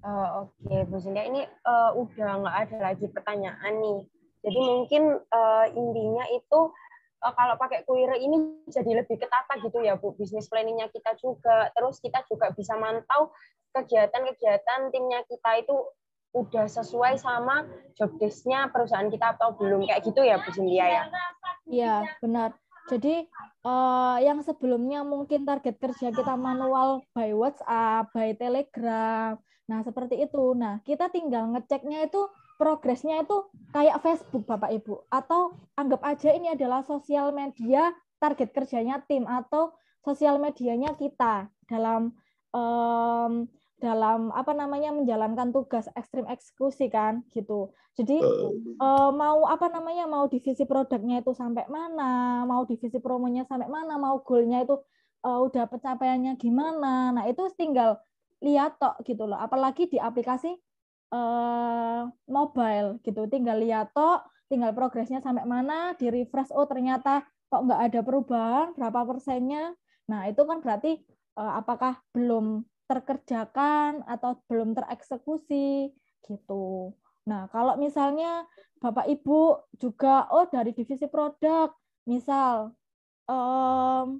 Uh, oh, Oke, okay. Bu Sintia, ini uh, udah nggak ada lagi pertanyaan nih. Jadi mungkin uh, intinya itu Eh, kalau pakai kurir ini jadi lebih ketata gitu ya Bu bisnis planningnya kita juga terus kita juga bisa mantau kegiatan-kegiatan timnya kita itu udah sesuai sama job perusahaan kita atau belum kayak gitu ya Bu Cynthia ya iya benar jadi uh, yang sebelumnya mungkin target kerja kita manual by WhatsApp by Telegram nah seperti itu nah kita tinggal ngeceknya itu progresnya itu kayak Facebook Bapak Ibu atau anggap aja ini adalah sosial media target kerjanya tim atau sosial medianya kita dalam um, dalam apa namanya menjalankan tugas ekstrim eksekusi kan gitu jadi uh, uh, mau apa namanya mau divisi produknya itu sampai mana mau divisi promonya sampai mana mau goalnya itu uh, udah pencapaiannya gimana nah itu tinggal lihat tok gitu loh apalagi di aplikasi Eh, mobile gitu tinggal lihat tok tinggal progresnya sampai mana di refresh oh ternyata kok nggak ada perubahan berapa persennya nah itu kan berarti eh, apakah belum terkerjakan atau belum tereksekusi gitu nah kalau misalnya bapak ibu juga oh dari divisi produk misal um,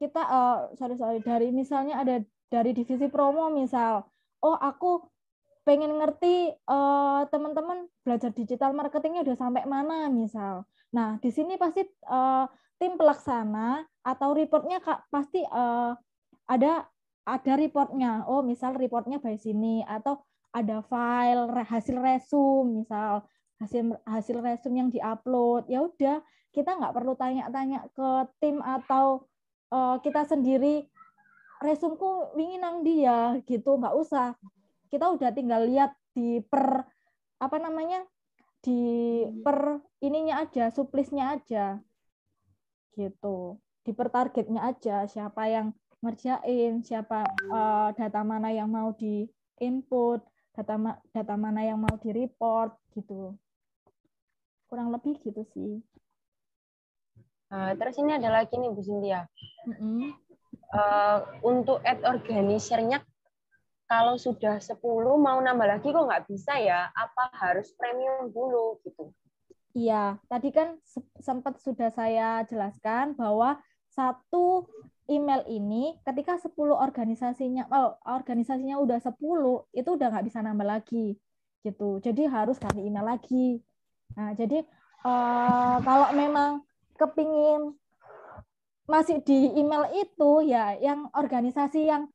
kita uh, sorry sorry dari misalnya ada dari divisi promo misal oh aku pengen ngerti uh, teman-teman belajar digital marketingnya udah sampai mana misal. Nah, di sini pasti uh, tim pelaksana atau reportnya kak, pasti uh, ada ada reportnya. Oh, misal reportnya by sini atau ada file hasil resume misal hasil hasil resum yang diupload ya udah kita nggak perlu tanya-tanya ke tim atau uh, kita sendiri resumku wingi nang dia ya? gitu nggak usah kita udah tinggal lihat di per apa namanya di hmm. per ininya aja suplisnya aja gitu di per targetnya aja siapa yang ngerjain siapa uh, data mana yang mau di input data ma data mana yang mau di report gitu kurang lebih gitu sih uh, terus ini ada lagi nih Bu Cynthia mm -hmm. uh, untuk ad organisernya kalau sudah 10 mau nambah lagi kok nggak bisa ya? Apa harus premium dulu gitu? Iya, tadi kan sempat sudah saya jelaskan bahwa satu email ini ketika 10 organisasinya oh, organisasinya udah 10 itu udah nggak bisa nambah lagi gitu jadi harus ganti email lagi nah jadi eh, kalau memang kepingin masih di email itu ya yang organisasi yang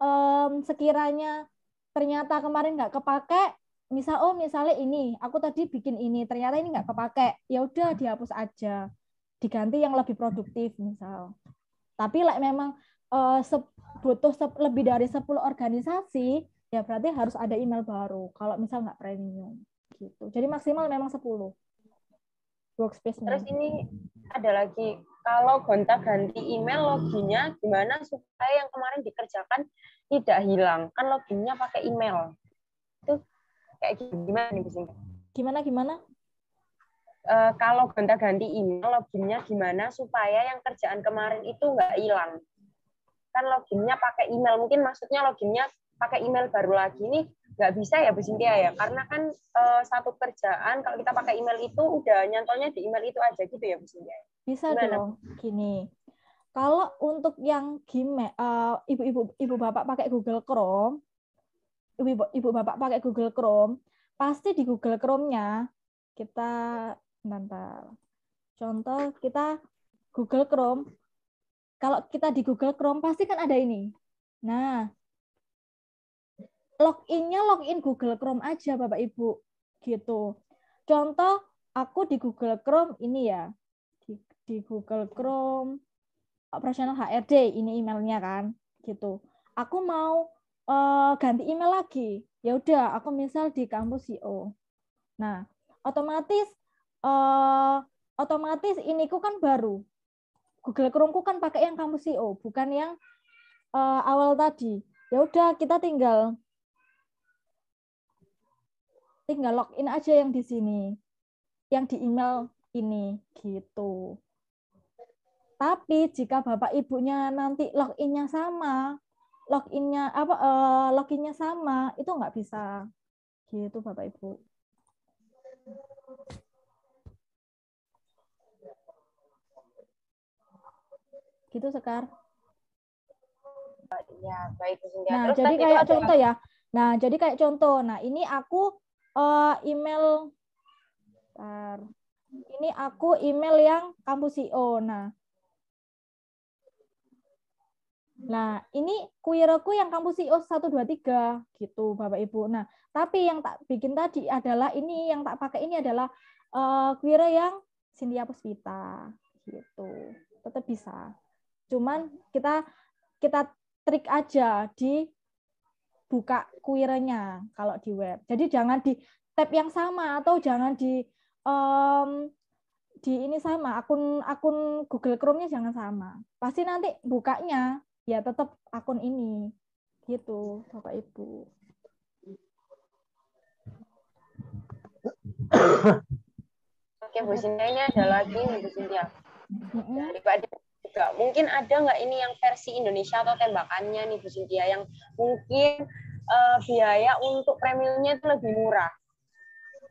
um, sekiranya ternyata kemarin nggak kepake misal oh misalnya ini aku tadi bikin ini ternyata ini nggak kepake ya udah dihapus aja diganti yang lebih produktif misal tapi like memang uh, eh, se butuh se lebih dari 10 organisasi ya berarti harus ada email baru kalau misal nggak premium gitu jadi maksimal memang 10 workspace terus ini ada lagi kalau gonta ganti email loginnya gimana supaya yang kemarin dikerjakan tidak hilang kan loginnya pakai email itu kayak gimana nih bisa gimana gimana uh, kalau gonta ganti email loginnya gimana supaya yang kerjaan kemarin itu nggak hilang kan loginnya pakai email mungkin maksudnya loginnya pakai email baru lagi nih nggak bisa ya Bu Cynthia ya karena kan e, satu kerjaan kalau kita pakai email itu udah nyantolnya di email itu aja gitu ya Bu Cynthia bisa Gimana? dong gini kalau untuk yang Gmail ibu eh, ibu-ibu ibu bapak pakai Google Chrome ibu ibu bapak pakai Google Chrome pasti di Google Chrome-nya kita nanti contoh kita Google Chrome kalau kita di Google Chrome pasti kan ada ini nah loginnya login Google Chrome aja Bapak Ibu gitu. Contoh aku di Google Chrome ini ya di, Google Chrome operasional HRD ini emailnya kan gitu. Aku mau uh, ganti email lagi. Ya udah aku misal di kampus CEO. Nah, otomatis uh, otomatis ku kan baru. Google Chrome ku kan pakai yang kampus CEO, bukan yang uh, awal tadi. Ya udah kita tinggal tinggal login aja yang di sini, yang di email ini gitu. Tapi jika bapak ibunya nanti loginnya sama, loginnya apa uh, loginnya sama, itu nggak bisa gitu bapak ibu. Gitu sekar. Ya, baik. Nah, jadi kayak contoh ya. Nah, jadi kayak contoh. Nah, ini aku uh, email Bentar. ini aku email yang kampus IO. E nah, Nah, ini kuiraku yang kampus IO e 123 gitu, Bapak Ibu. Nah, tapi yang tak bikin tadi adalah ini yang tak pakai ini adalah uh, eh, kuire yang Cynthia Puspita gitu. Tetap bisa. Cuman kita kita trik aja di buka kuirnya kalau di web. Jadi jangan di tab yang sama atau jangan di um, di ini sama akun akun Google Chrome-nya jangan sama. Pasti nanti bukanya ya tetap akun ini. Gitu, Bapak Ibu. Oke, Bu Sintia ini ada lagi Bu Sintia. Dari Pak juga. Mungkin ada nggak ini yang versi Indonesia atau tembakannya nih Bu Cynthia yang mungkin uh, biaya untuk premiumnya itu lebih murah.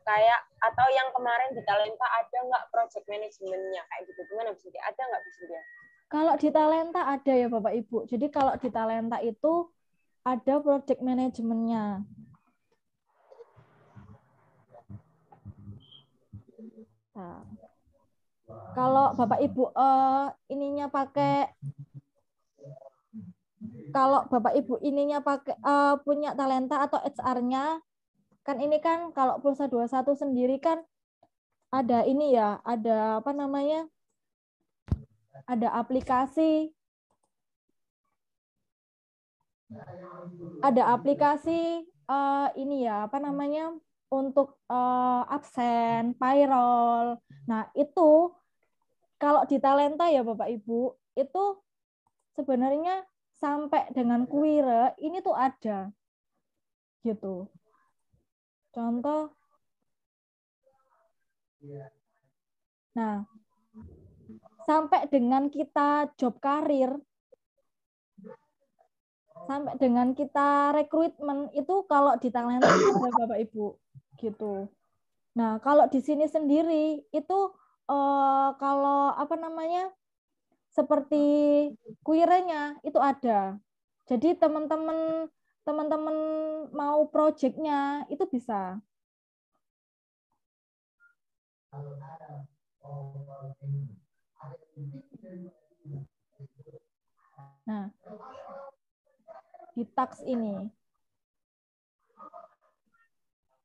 Kayak atau yang kemarin di Talenta ada nggak project manajemennya kayak gitu. Gimana Bu Cynthia? Ada nggak Bu Cynthia? Kalau di Talenta ada ya Bapak Ibu. Jadi kalau di Talenta itu ada project manajemennya. Nah. Kalau Bapak Ibu uh, ininya pakai kalau Bapak Ibu ininya pakai uh, punya talenta atau HR-nya kan ini kan kalau pulsa 21 sendiri kan ada ini ya, ada apa namanya? Ada aplikasi ada aplikasi uh, ini ya apa namanya untuk uh, absen, hmm. payroll. Hmm. Nah, itu kalau di talenta ya Bapak Ibu, itu sebenarnya sampai dengan kuire ini tuh ada. Gitu. Contoh iya. Nah, sampai dengan kita job karir sampai dengan kita rekrutmen itu kalau di talenta ada Bapak Ibu gitu. Nah, kalau di sini sendiri itu eh, kalau apa namanya? seperti kuirenya itu ada. Jadi teman-teman teman-teman mau proyeknya itu bisa. Nah, di tax ini.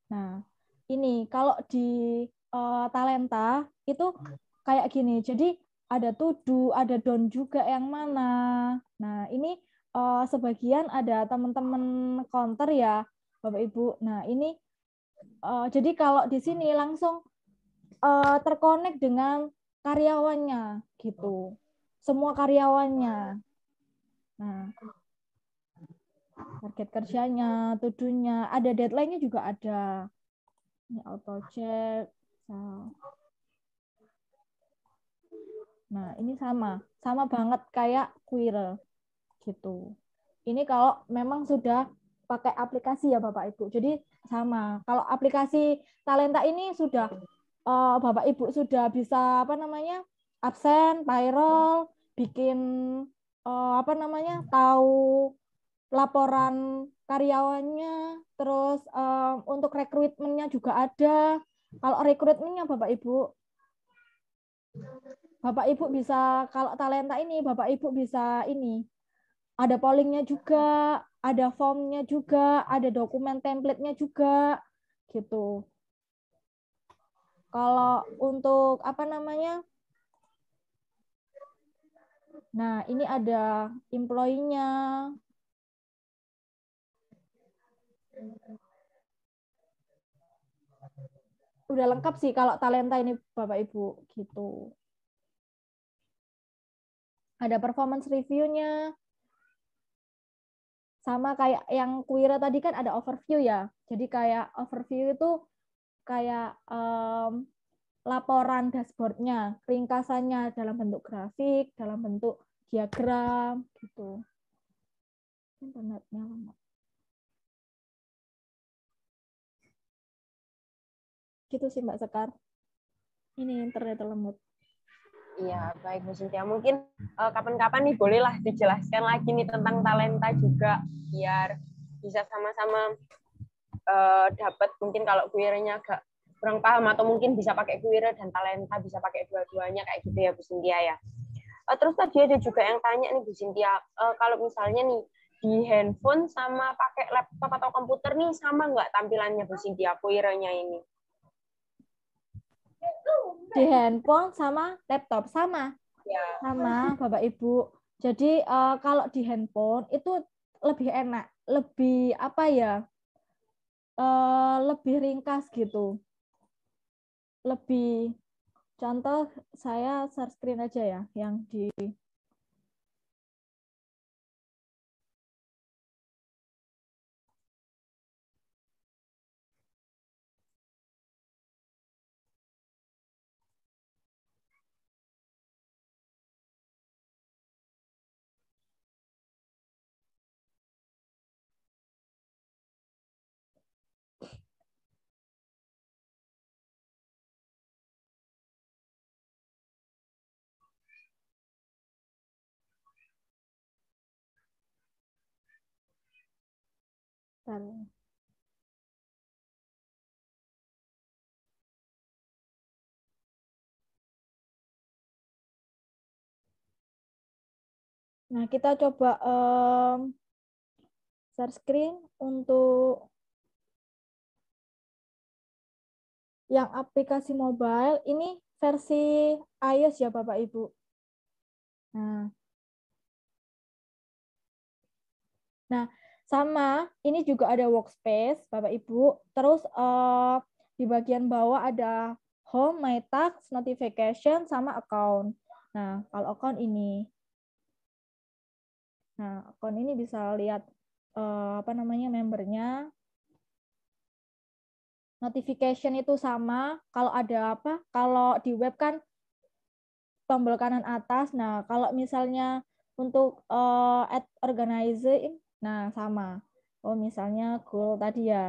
Nah, ini kalau di uh, talenta itu kayak gini. Jadi ada to ada don juga yang mana. Nah, ini uh, sebagian ada teman-teman counter ya, Bapak Ibu. Nah, ini uh, jadi kalau di sini langsung uh, terkonek dengan karyawannya gitu. Semua karyawannya. Nah, target kerjanya, tudunya, ada deadline-nya juga ada. Ini auto check. Nah, ini sama, sama banget kayak Quirrell gitu. Ini kalau memang sudah pakai aplikasi ya Bapak Ibu. Jadi sama. Kalau aplikasi Talenta ini sudah uh, Bapak Ibu sudah bisa apa namanya? absen, payroll, bikin uh, apa namanya? tahu laporan karyawannya, terus um, untuk rekrutmennya juga ada. Kalau rekrutmennya Bapak Ibu, Bapak Ibu bisa kalau talenta ini Bapak Ibu bisa ini. Ada pollingnya juga, ada formnya juga, ada dokumen templatenya juga, gitu. Kalau untuk apa namanya? Nah, ini ada employee-nya, Udah lengkap sih kalau talenta ini Bapak Ibu gitu. Ada performance reviewnya Sama kayak yang Kuira tadi kan ada overview ya. Jadi kayak overview itu kayak um, laporan dashboardnya, ringkasannya dalam bentuk grafik, dalam bentuk diagram gitu. Internetnya lama. gitu sih Mbak Sekar ini internet lemot. Iya, baik Bu Sintia. Mungkin kapan eh, kapan-kapan nih bolehlah dijelaskan lagi nih tentang talenta juga biar bisa sama-sama uh, dapat mungkin kalau kuirnya agak kurang paham atau mungkin bisa pakai kuir dan talenta bisa pakai dua-duanya kayak gitu ya Bu Sintia ya. Uh, terus tadi ada juga yang tanya nih Bu Sintia, uh, kalau misalnya nih di handphone sama pakai laptop atau komputer nih sama nggak tampilannya Bu Sintia kuirnya ini? di handphone sama laptop sama ya. sama bapak ibu jadi uh, kalau di handphone itu lebih enak lebih apa ya uh, lebih ringkas gitu lebih contoh saya share screen aja ya yang di Nah, kita coba um, share screen untuk yang aplikasi mobile. Ini versi iOS ya, Bapak Ibu. Nah, nah sama, ini juga ada workspace, Bapak Ibu. Terus uh, di bagian bawah ada home, my tax, notification, sama account. Nah, kalau account ini. Nah, account ini bisa lihat uh, apa namanya membernya. Notification itu sama. Kalau ada apa? Kalau di web kan tombol kanan atas. Nah, kalau misalnya untuk uh, eh, at organizing Nah, sama. Oh, misalnya goal tadi ya.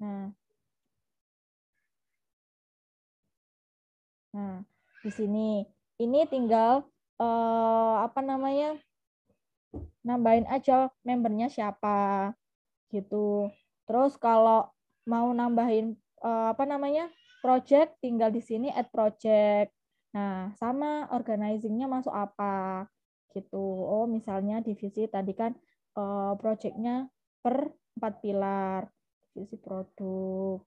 Nah, Nah, di sini ini tinggal eh, apa namanya? nambahin aja membernya siapa gitu. Terus kalau mau nambahin eh, apa namanya? project tinggal di sini add project. Nah, sama organizingnya masuk apa gitu. Oh, misalnya divisi tadi kan uh, projectnya per empat pilar, divisi produk.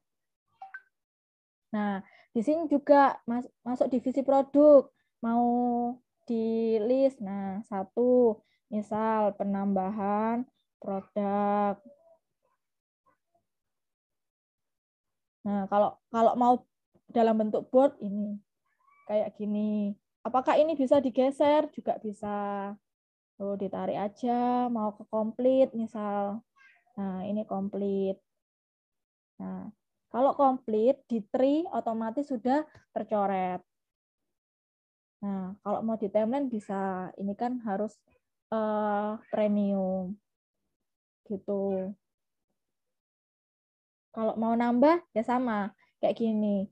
Nah, di sini juga mas masuk divisi produk. Mau di list. Nah, satu misal penambahan produk Nah, kalau kalau mau dalam bentuk board ini kayak gini. Apakah ini bisa digeser? Juga bisa. Tuh, oh, ditarik aja, mau ke komplit misal. Nah, ini komplit. Nah, kalau komplit di tree otomatis sudah tercoret. Nah, kalau mau di timeline bisa. Ini kan harus uh, premium. Gitu. Kalau mau nambah ya sama kayak gini.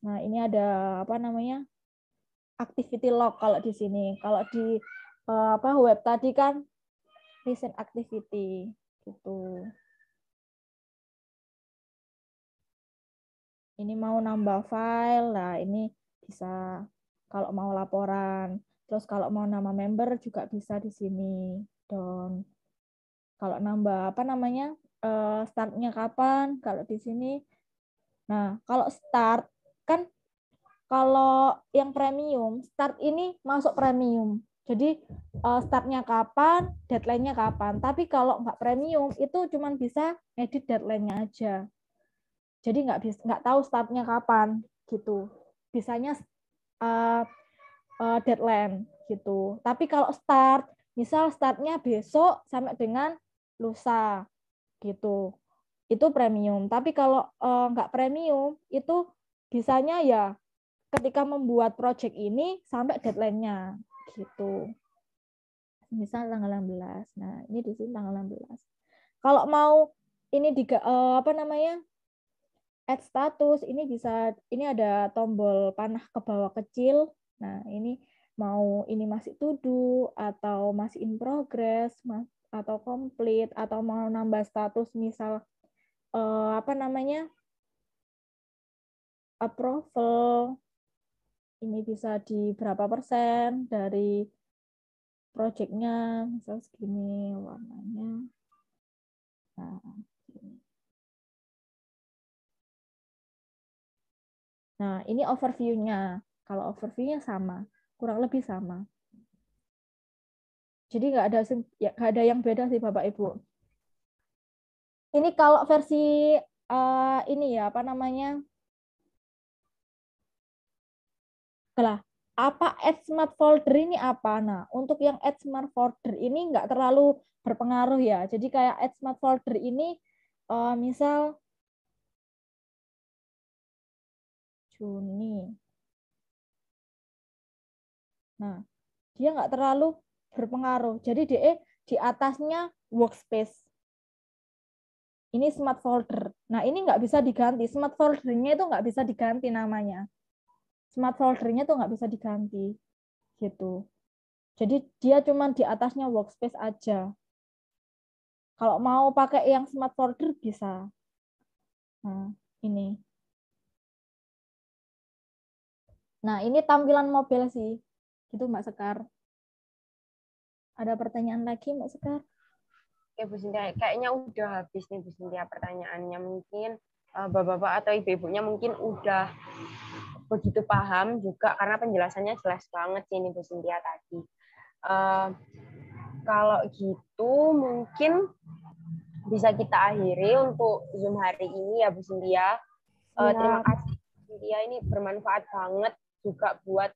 Nah, ini ada apa namanya? activity log kalau di sini. Kalau di eh, apa web tadi kan recent activity gitu. Ini mau nambah file, nah ini bisa kalau mau laporan. Terus kalau mau nama member juga bisa di sini down. Kalau nambah apa namanya Eh, startnya kapan kalau di sini nah kalau start kan kalau yang premium start ini masuk premium jadi eh, startnya kapan deadline-nya kapan tapi kalau nggak premium itu cuma bisa edit deadline-nya aja jadi nggak bisa nggak tahu startnya kapan gitu bisanya uh, uh, deadline gitu tapi kalau start misal startnya besok sampai dengan lusa gitu itu premium tapi kalau nggak eh, nggak premium itu bisanya ya ketika membuat project ini sampai deadline-nya gitu misal tanggal 16 nah ini di sini tanggal 16 kalau mau ini di uh, apa namanya add status ini bisa ini ada tombol panah ke bawah kecil nah ini mau ini masih tuduh atau masih in progress atau komplit atau mau nambah status misal uh, apa namanya approval ini bisa di berapa persen dari projectnya misal segini warnanya nah ini. nah ini overviewnya kalau overviewnya sama kurang lebih sama jadi nggak ada ya, gak ada yang beda sih Bapak Ibu. Ini kalau versi uh, ini ya apa namanya? Lah, apa add smart folder ini apa? Nah, untuk yang add smart folder ini nggak terlalu berpengaruh ya. Jadi kayak add smart folder ini uh, misal Juni. Nah, dia nggak terlalu berpengaruh. Jadi DE di atasnya workspace. Ini smart folder. Nah, ini nggak bisa diganti. Smart foldernya itu nggak bisa diganti namanya. Smart foldernya tuh nggak bisa diganti. Gitu. Jadi dia cuma di atasnya workspace aja. Kalau mau pakai yang smart folder bisa. Nah, ini. Nah, ini tampilan mobil sih. Gitu Mbak Sekar. Ada pertanyaan lagi Mbak Sekar? Ya Bu Sintia, kayaknya udah habis nih Bu Sintia pertanyaannya. Mungkin eh, bapak-bapak atau ibu-ibunya mungkin udah begitu paham juga karena penjelasannya jelas banget sih ini Bu Sintia tadi. Uh, kalau gitu mungkin bisa kita akhiri untuk Zoom hari ini ya Bu Sintia. Uh, ya. Terima kasih Bu Sintia, ini bermanfaat banget juga buat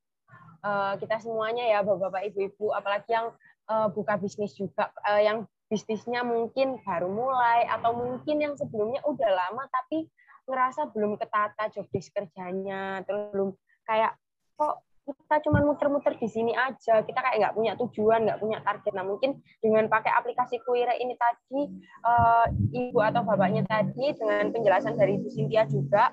kita semuanya ya Bapak-Bapak Ibu-Ibu, apalagi yang uh, buka bisnis juga uh, yang bisnisnya mungkin baru mulai atau mungkin yang sebelumnya udah lama tapi ngerasa belum ketata job kerjanya terus belum kayak kok kita cuma muter-muter di sini aja kita kayak nggak punya tujuan nggak punya target nah mungkin dengan pakai aplikasi Kuira ini tadi uh, ibu atau bapaknya tadi dengan penjelasan dari ibu Cynthia juga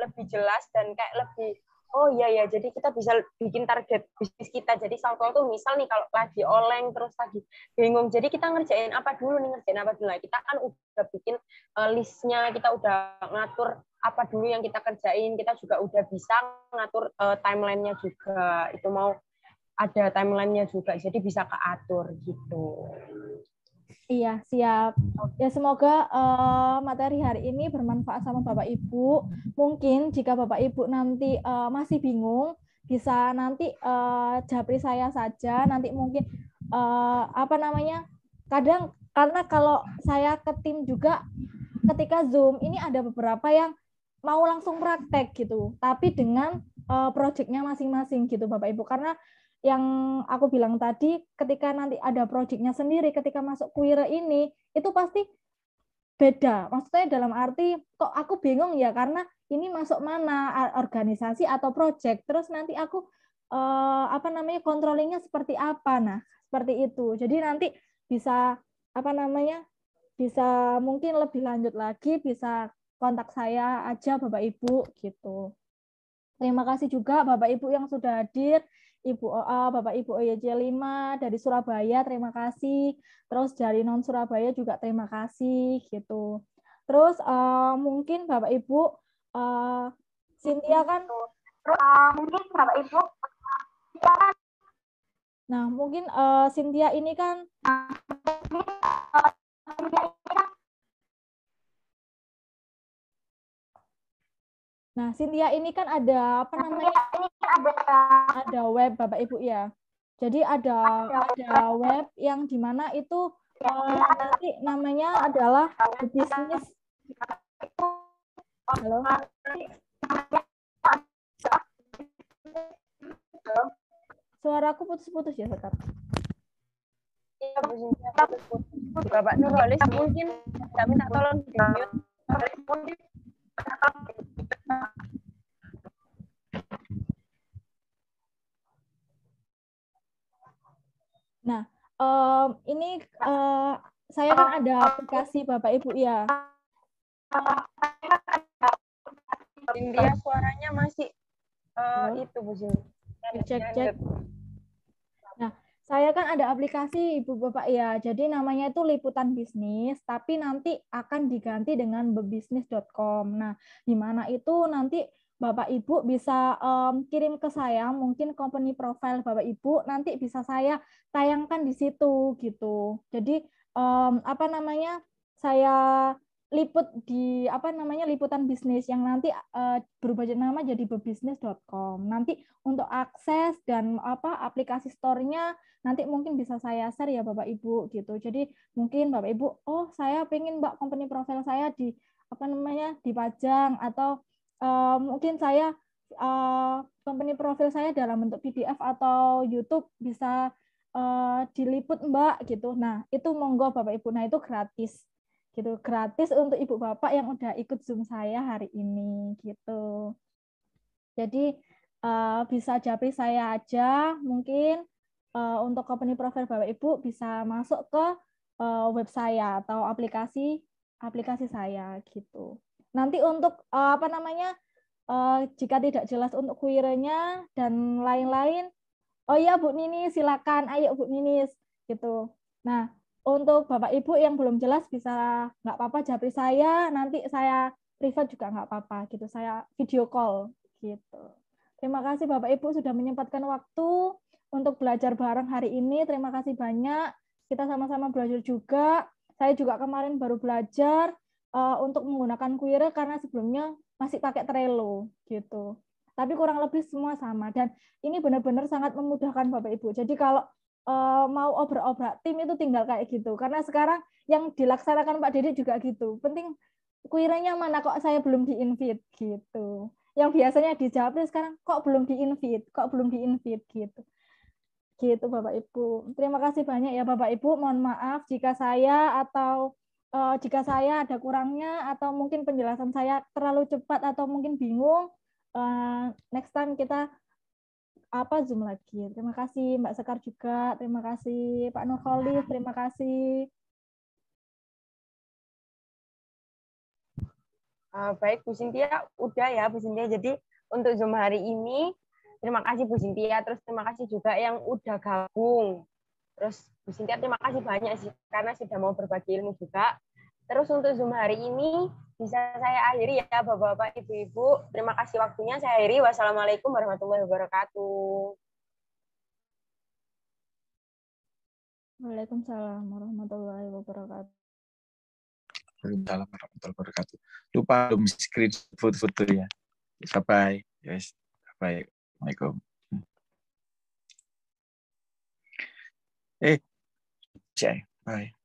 lebih jelas dan kayak lebih oh iya ya jadi kita bisa bikin target bisnis kita jadi sampel tuh misal nih kalau lagi oleng terus lagi bingung jadi kita ngerjain apa dulu nih ngerjain apa dulu nah, kita kan udah bikin eh, listnya kita udah ngatur apa dulu yang kita kerjain kita juga udah bisa ngatur uh, timelinenya juga itu mau ada timelinenya juga jadi bisa keatur gitu Iya, siap. Ya semoga uh, materi hari ini bermanfaat sama Bapak Ibu. Mungkin jika Bapak Ibu nanti uh, masih bingung, bisa nanti uh, japri saya saja. Nanti mungkin uh, apa namanya? Kadang karena kalau saya ke tim juga ketika Zoom ini ada beberapa yang mau langsung praktek gitu, tapi dengan uh, proyeknya masing-masing gitu Bapak Ibu. Karena yang aku bilang tadi, ketika nanti ada proyeknya sendiri, ketika masuk kuira ini, itu pasti beda. Maksudnya dalam arti, kok aku bingung ya, karena ini masuk mana, organisasi atau proyek, terus nanti aku, eh, apa namanya, controllingnya seperti apa, nah, seperti itu. Jadi nanti bisa, apa namanya, bisa mungkin lebih lanjut lagi, bisa kontak saya aja Bapak Ibu gitu. Terima kasih juga Bapak Ibu yang sudah hadir. Ibu OA, Bapak Ibu Oya 5 dari Surabaya, terima kasih. Terus dari non Surabaya juga terima kasih gitu. Terus uh, mungkin Bapak Ibu uh, Cynthia kan terus uh, mungkin Bapak Ibu kan? Nah, mungkin uh, Cynthia ini kan nah, Cynthia ini kan Nah, Cynthia ini kan ada apa nah, namanya? Kan ada, ada web Bapak Ibu ya. Jadi ada ada web yang di mana itu uh, namanya adalah bisnis. Halo. Suaraku putus-putus ya sekarang. Bapak Nurholis mungkin kami tak tolong di mute. Nah, um, ini uh, saya kan ada aplikasi Bapak Ibu ya. Dia suaranya masih uh, itu Bu Zindi. Cek cek. Nah, saya kan ada aplikasi Ibu Bapak ya. Jadi namanya itu liputan bisnis, tapi nanti akan diganti dengan bebisnis.com. Nah, di mana itu nanti Bapak Ibu bisa um, kirim ke saya mungkin company profile Bapak Ibu nanti bisa saya tayangkan di situ gitu. Jadi um, apa namanya? Saya liput di apa namanya liputan bisnis yang nanti uh, berubah nama jadi berbisnis.com. Nanti untuk akses dan apa aplikasi store-nya nanti mungkin bisa saya share ya Bapak Ibu gitu. Jadi mungkin Bapak Ibu, oh saya pengen Mbak company profil saya di apa namanya dipajang atau uh, mungkin saya uh, company profil saya dalam bentuk PDF atau YouTube bisa uh, diliput Mbak gitu. Nah, itu monggo Bapak Ibu. Nah, itu gratis gitu gratis untuk ibu bapak yang udah ikut zoom saya hari ini gitu jadi uh, bisa japri saya aja mungkin uh, untuk company profile bapak ibu bisa masuk ke uh, web saya atau aplikasi aplikasi saya gitu nanti untuk uh, apa namanya uh, jika tidak jelas untuk kuirenya dan lain-lain oh iya bu Nini silakan ayo bu Nini gitu nah untuk Bapak Ibu yang belum jelas bisa nggak apa-apa japri saya, nanti saya privat juga nggak apa-apa gitu. Saya video call gitu. Terima kasih Bapak Ibu sudah menyempatkan waktu untuk belajar bareng hari ini. Terima kasih banyak. Kita sama-sama belajar juga. Saya juga kemarin baru belajar uh, untuk menggunakan Quire karena sebelumnya masih pakai Trello gitu. Tapi kurang lebih semua sama dan ini benar-benar sangat memudahkan Bapak Ibu. Jadi kalau uh, mau obrak-obrak tim itu tinggal kayak gitu. Karena sekarang yang dilaksanakan Pak Dede juga gitu. Penting kuiranya mana kok saya belum di-invite gitu. Yang biasanya dijawabnya sekarang kok belum di-invite, kok belum di-invite gitu. Gitu Bapak Ibu. Terima kasih banyak ya Bapak Ibu. Mohon maaf jika saya atau uh, jika saya ada kurangnya atau mungkin penjelasan saya terlalu cepat atau mungkin bingung, uh, next time kita apa Zoom lagi. Terima kasih Mbak Sekar juga, terima kasih Pak Nurkholif, terima kasih. Uh, baik Bu Sintia, udah ya Bu Sintia. Jadi untuk Zoom hari ini, terima kasih Bu Sintia, terus terima kasih juga yang udah gabung. Terus Bu Sintia terima kasih banyak sih karena sudah mau berbagi ilmu juga. Terus untuk Zoom hari ini bisa saya akhiri ya Bapak-bapak, Ibu-ibu. Terima kasih waktunya saya akhiri. Wassalamualaikum warahmatullahi wabarakatuh. Waalaikumsalam warahmatullahi wabarakatuh. Waalaikumsalam warahmatullahi wabarakatuh. Lupa belum screen food foto ya. Bye-bye. Yes. Hmm. Eh, bye. Waalaikumsalam. Eh, hey. bye.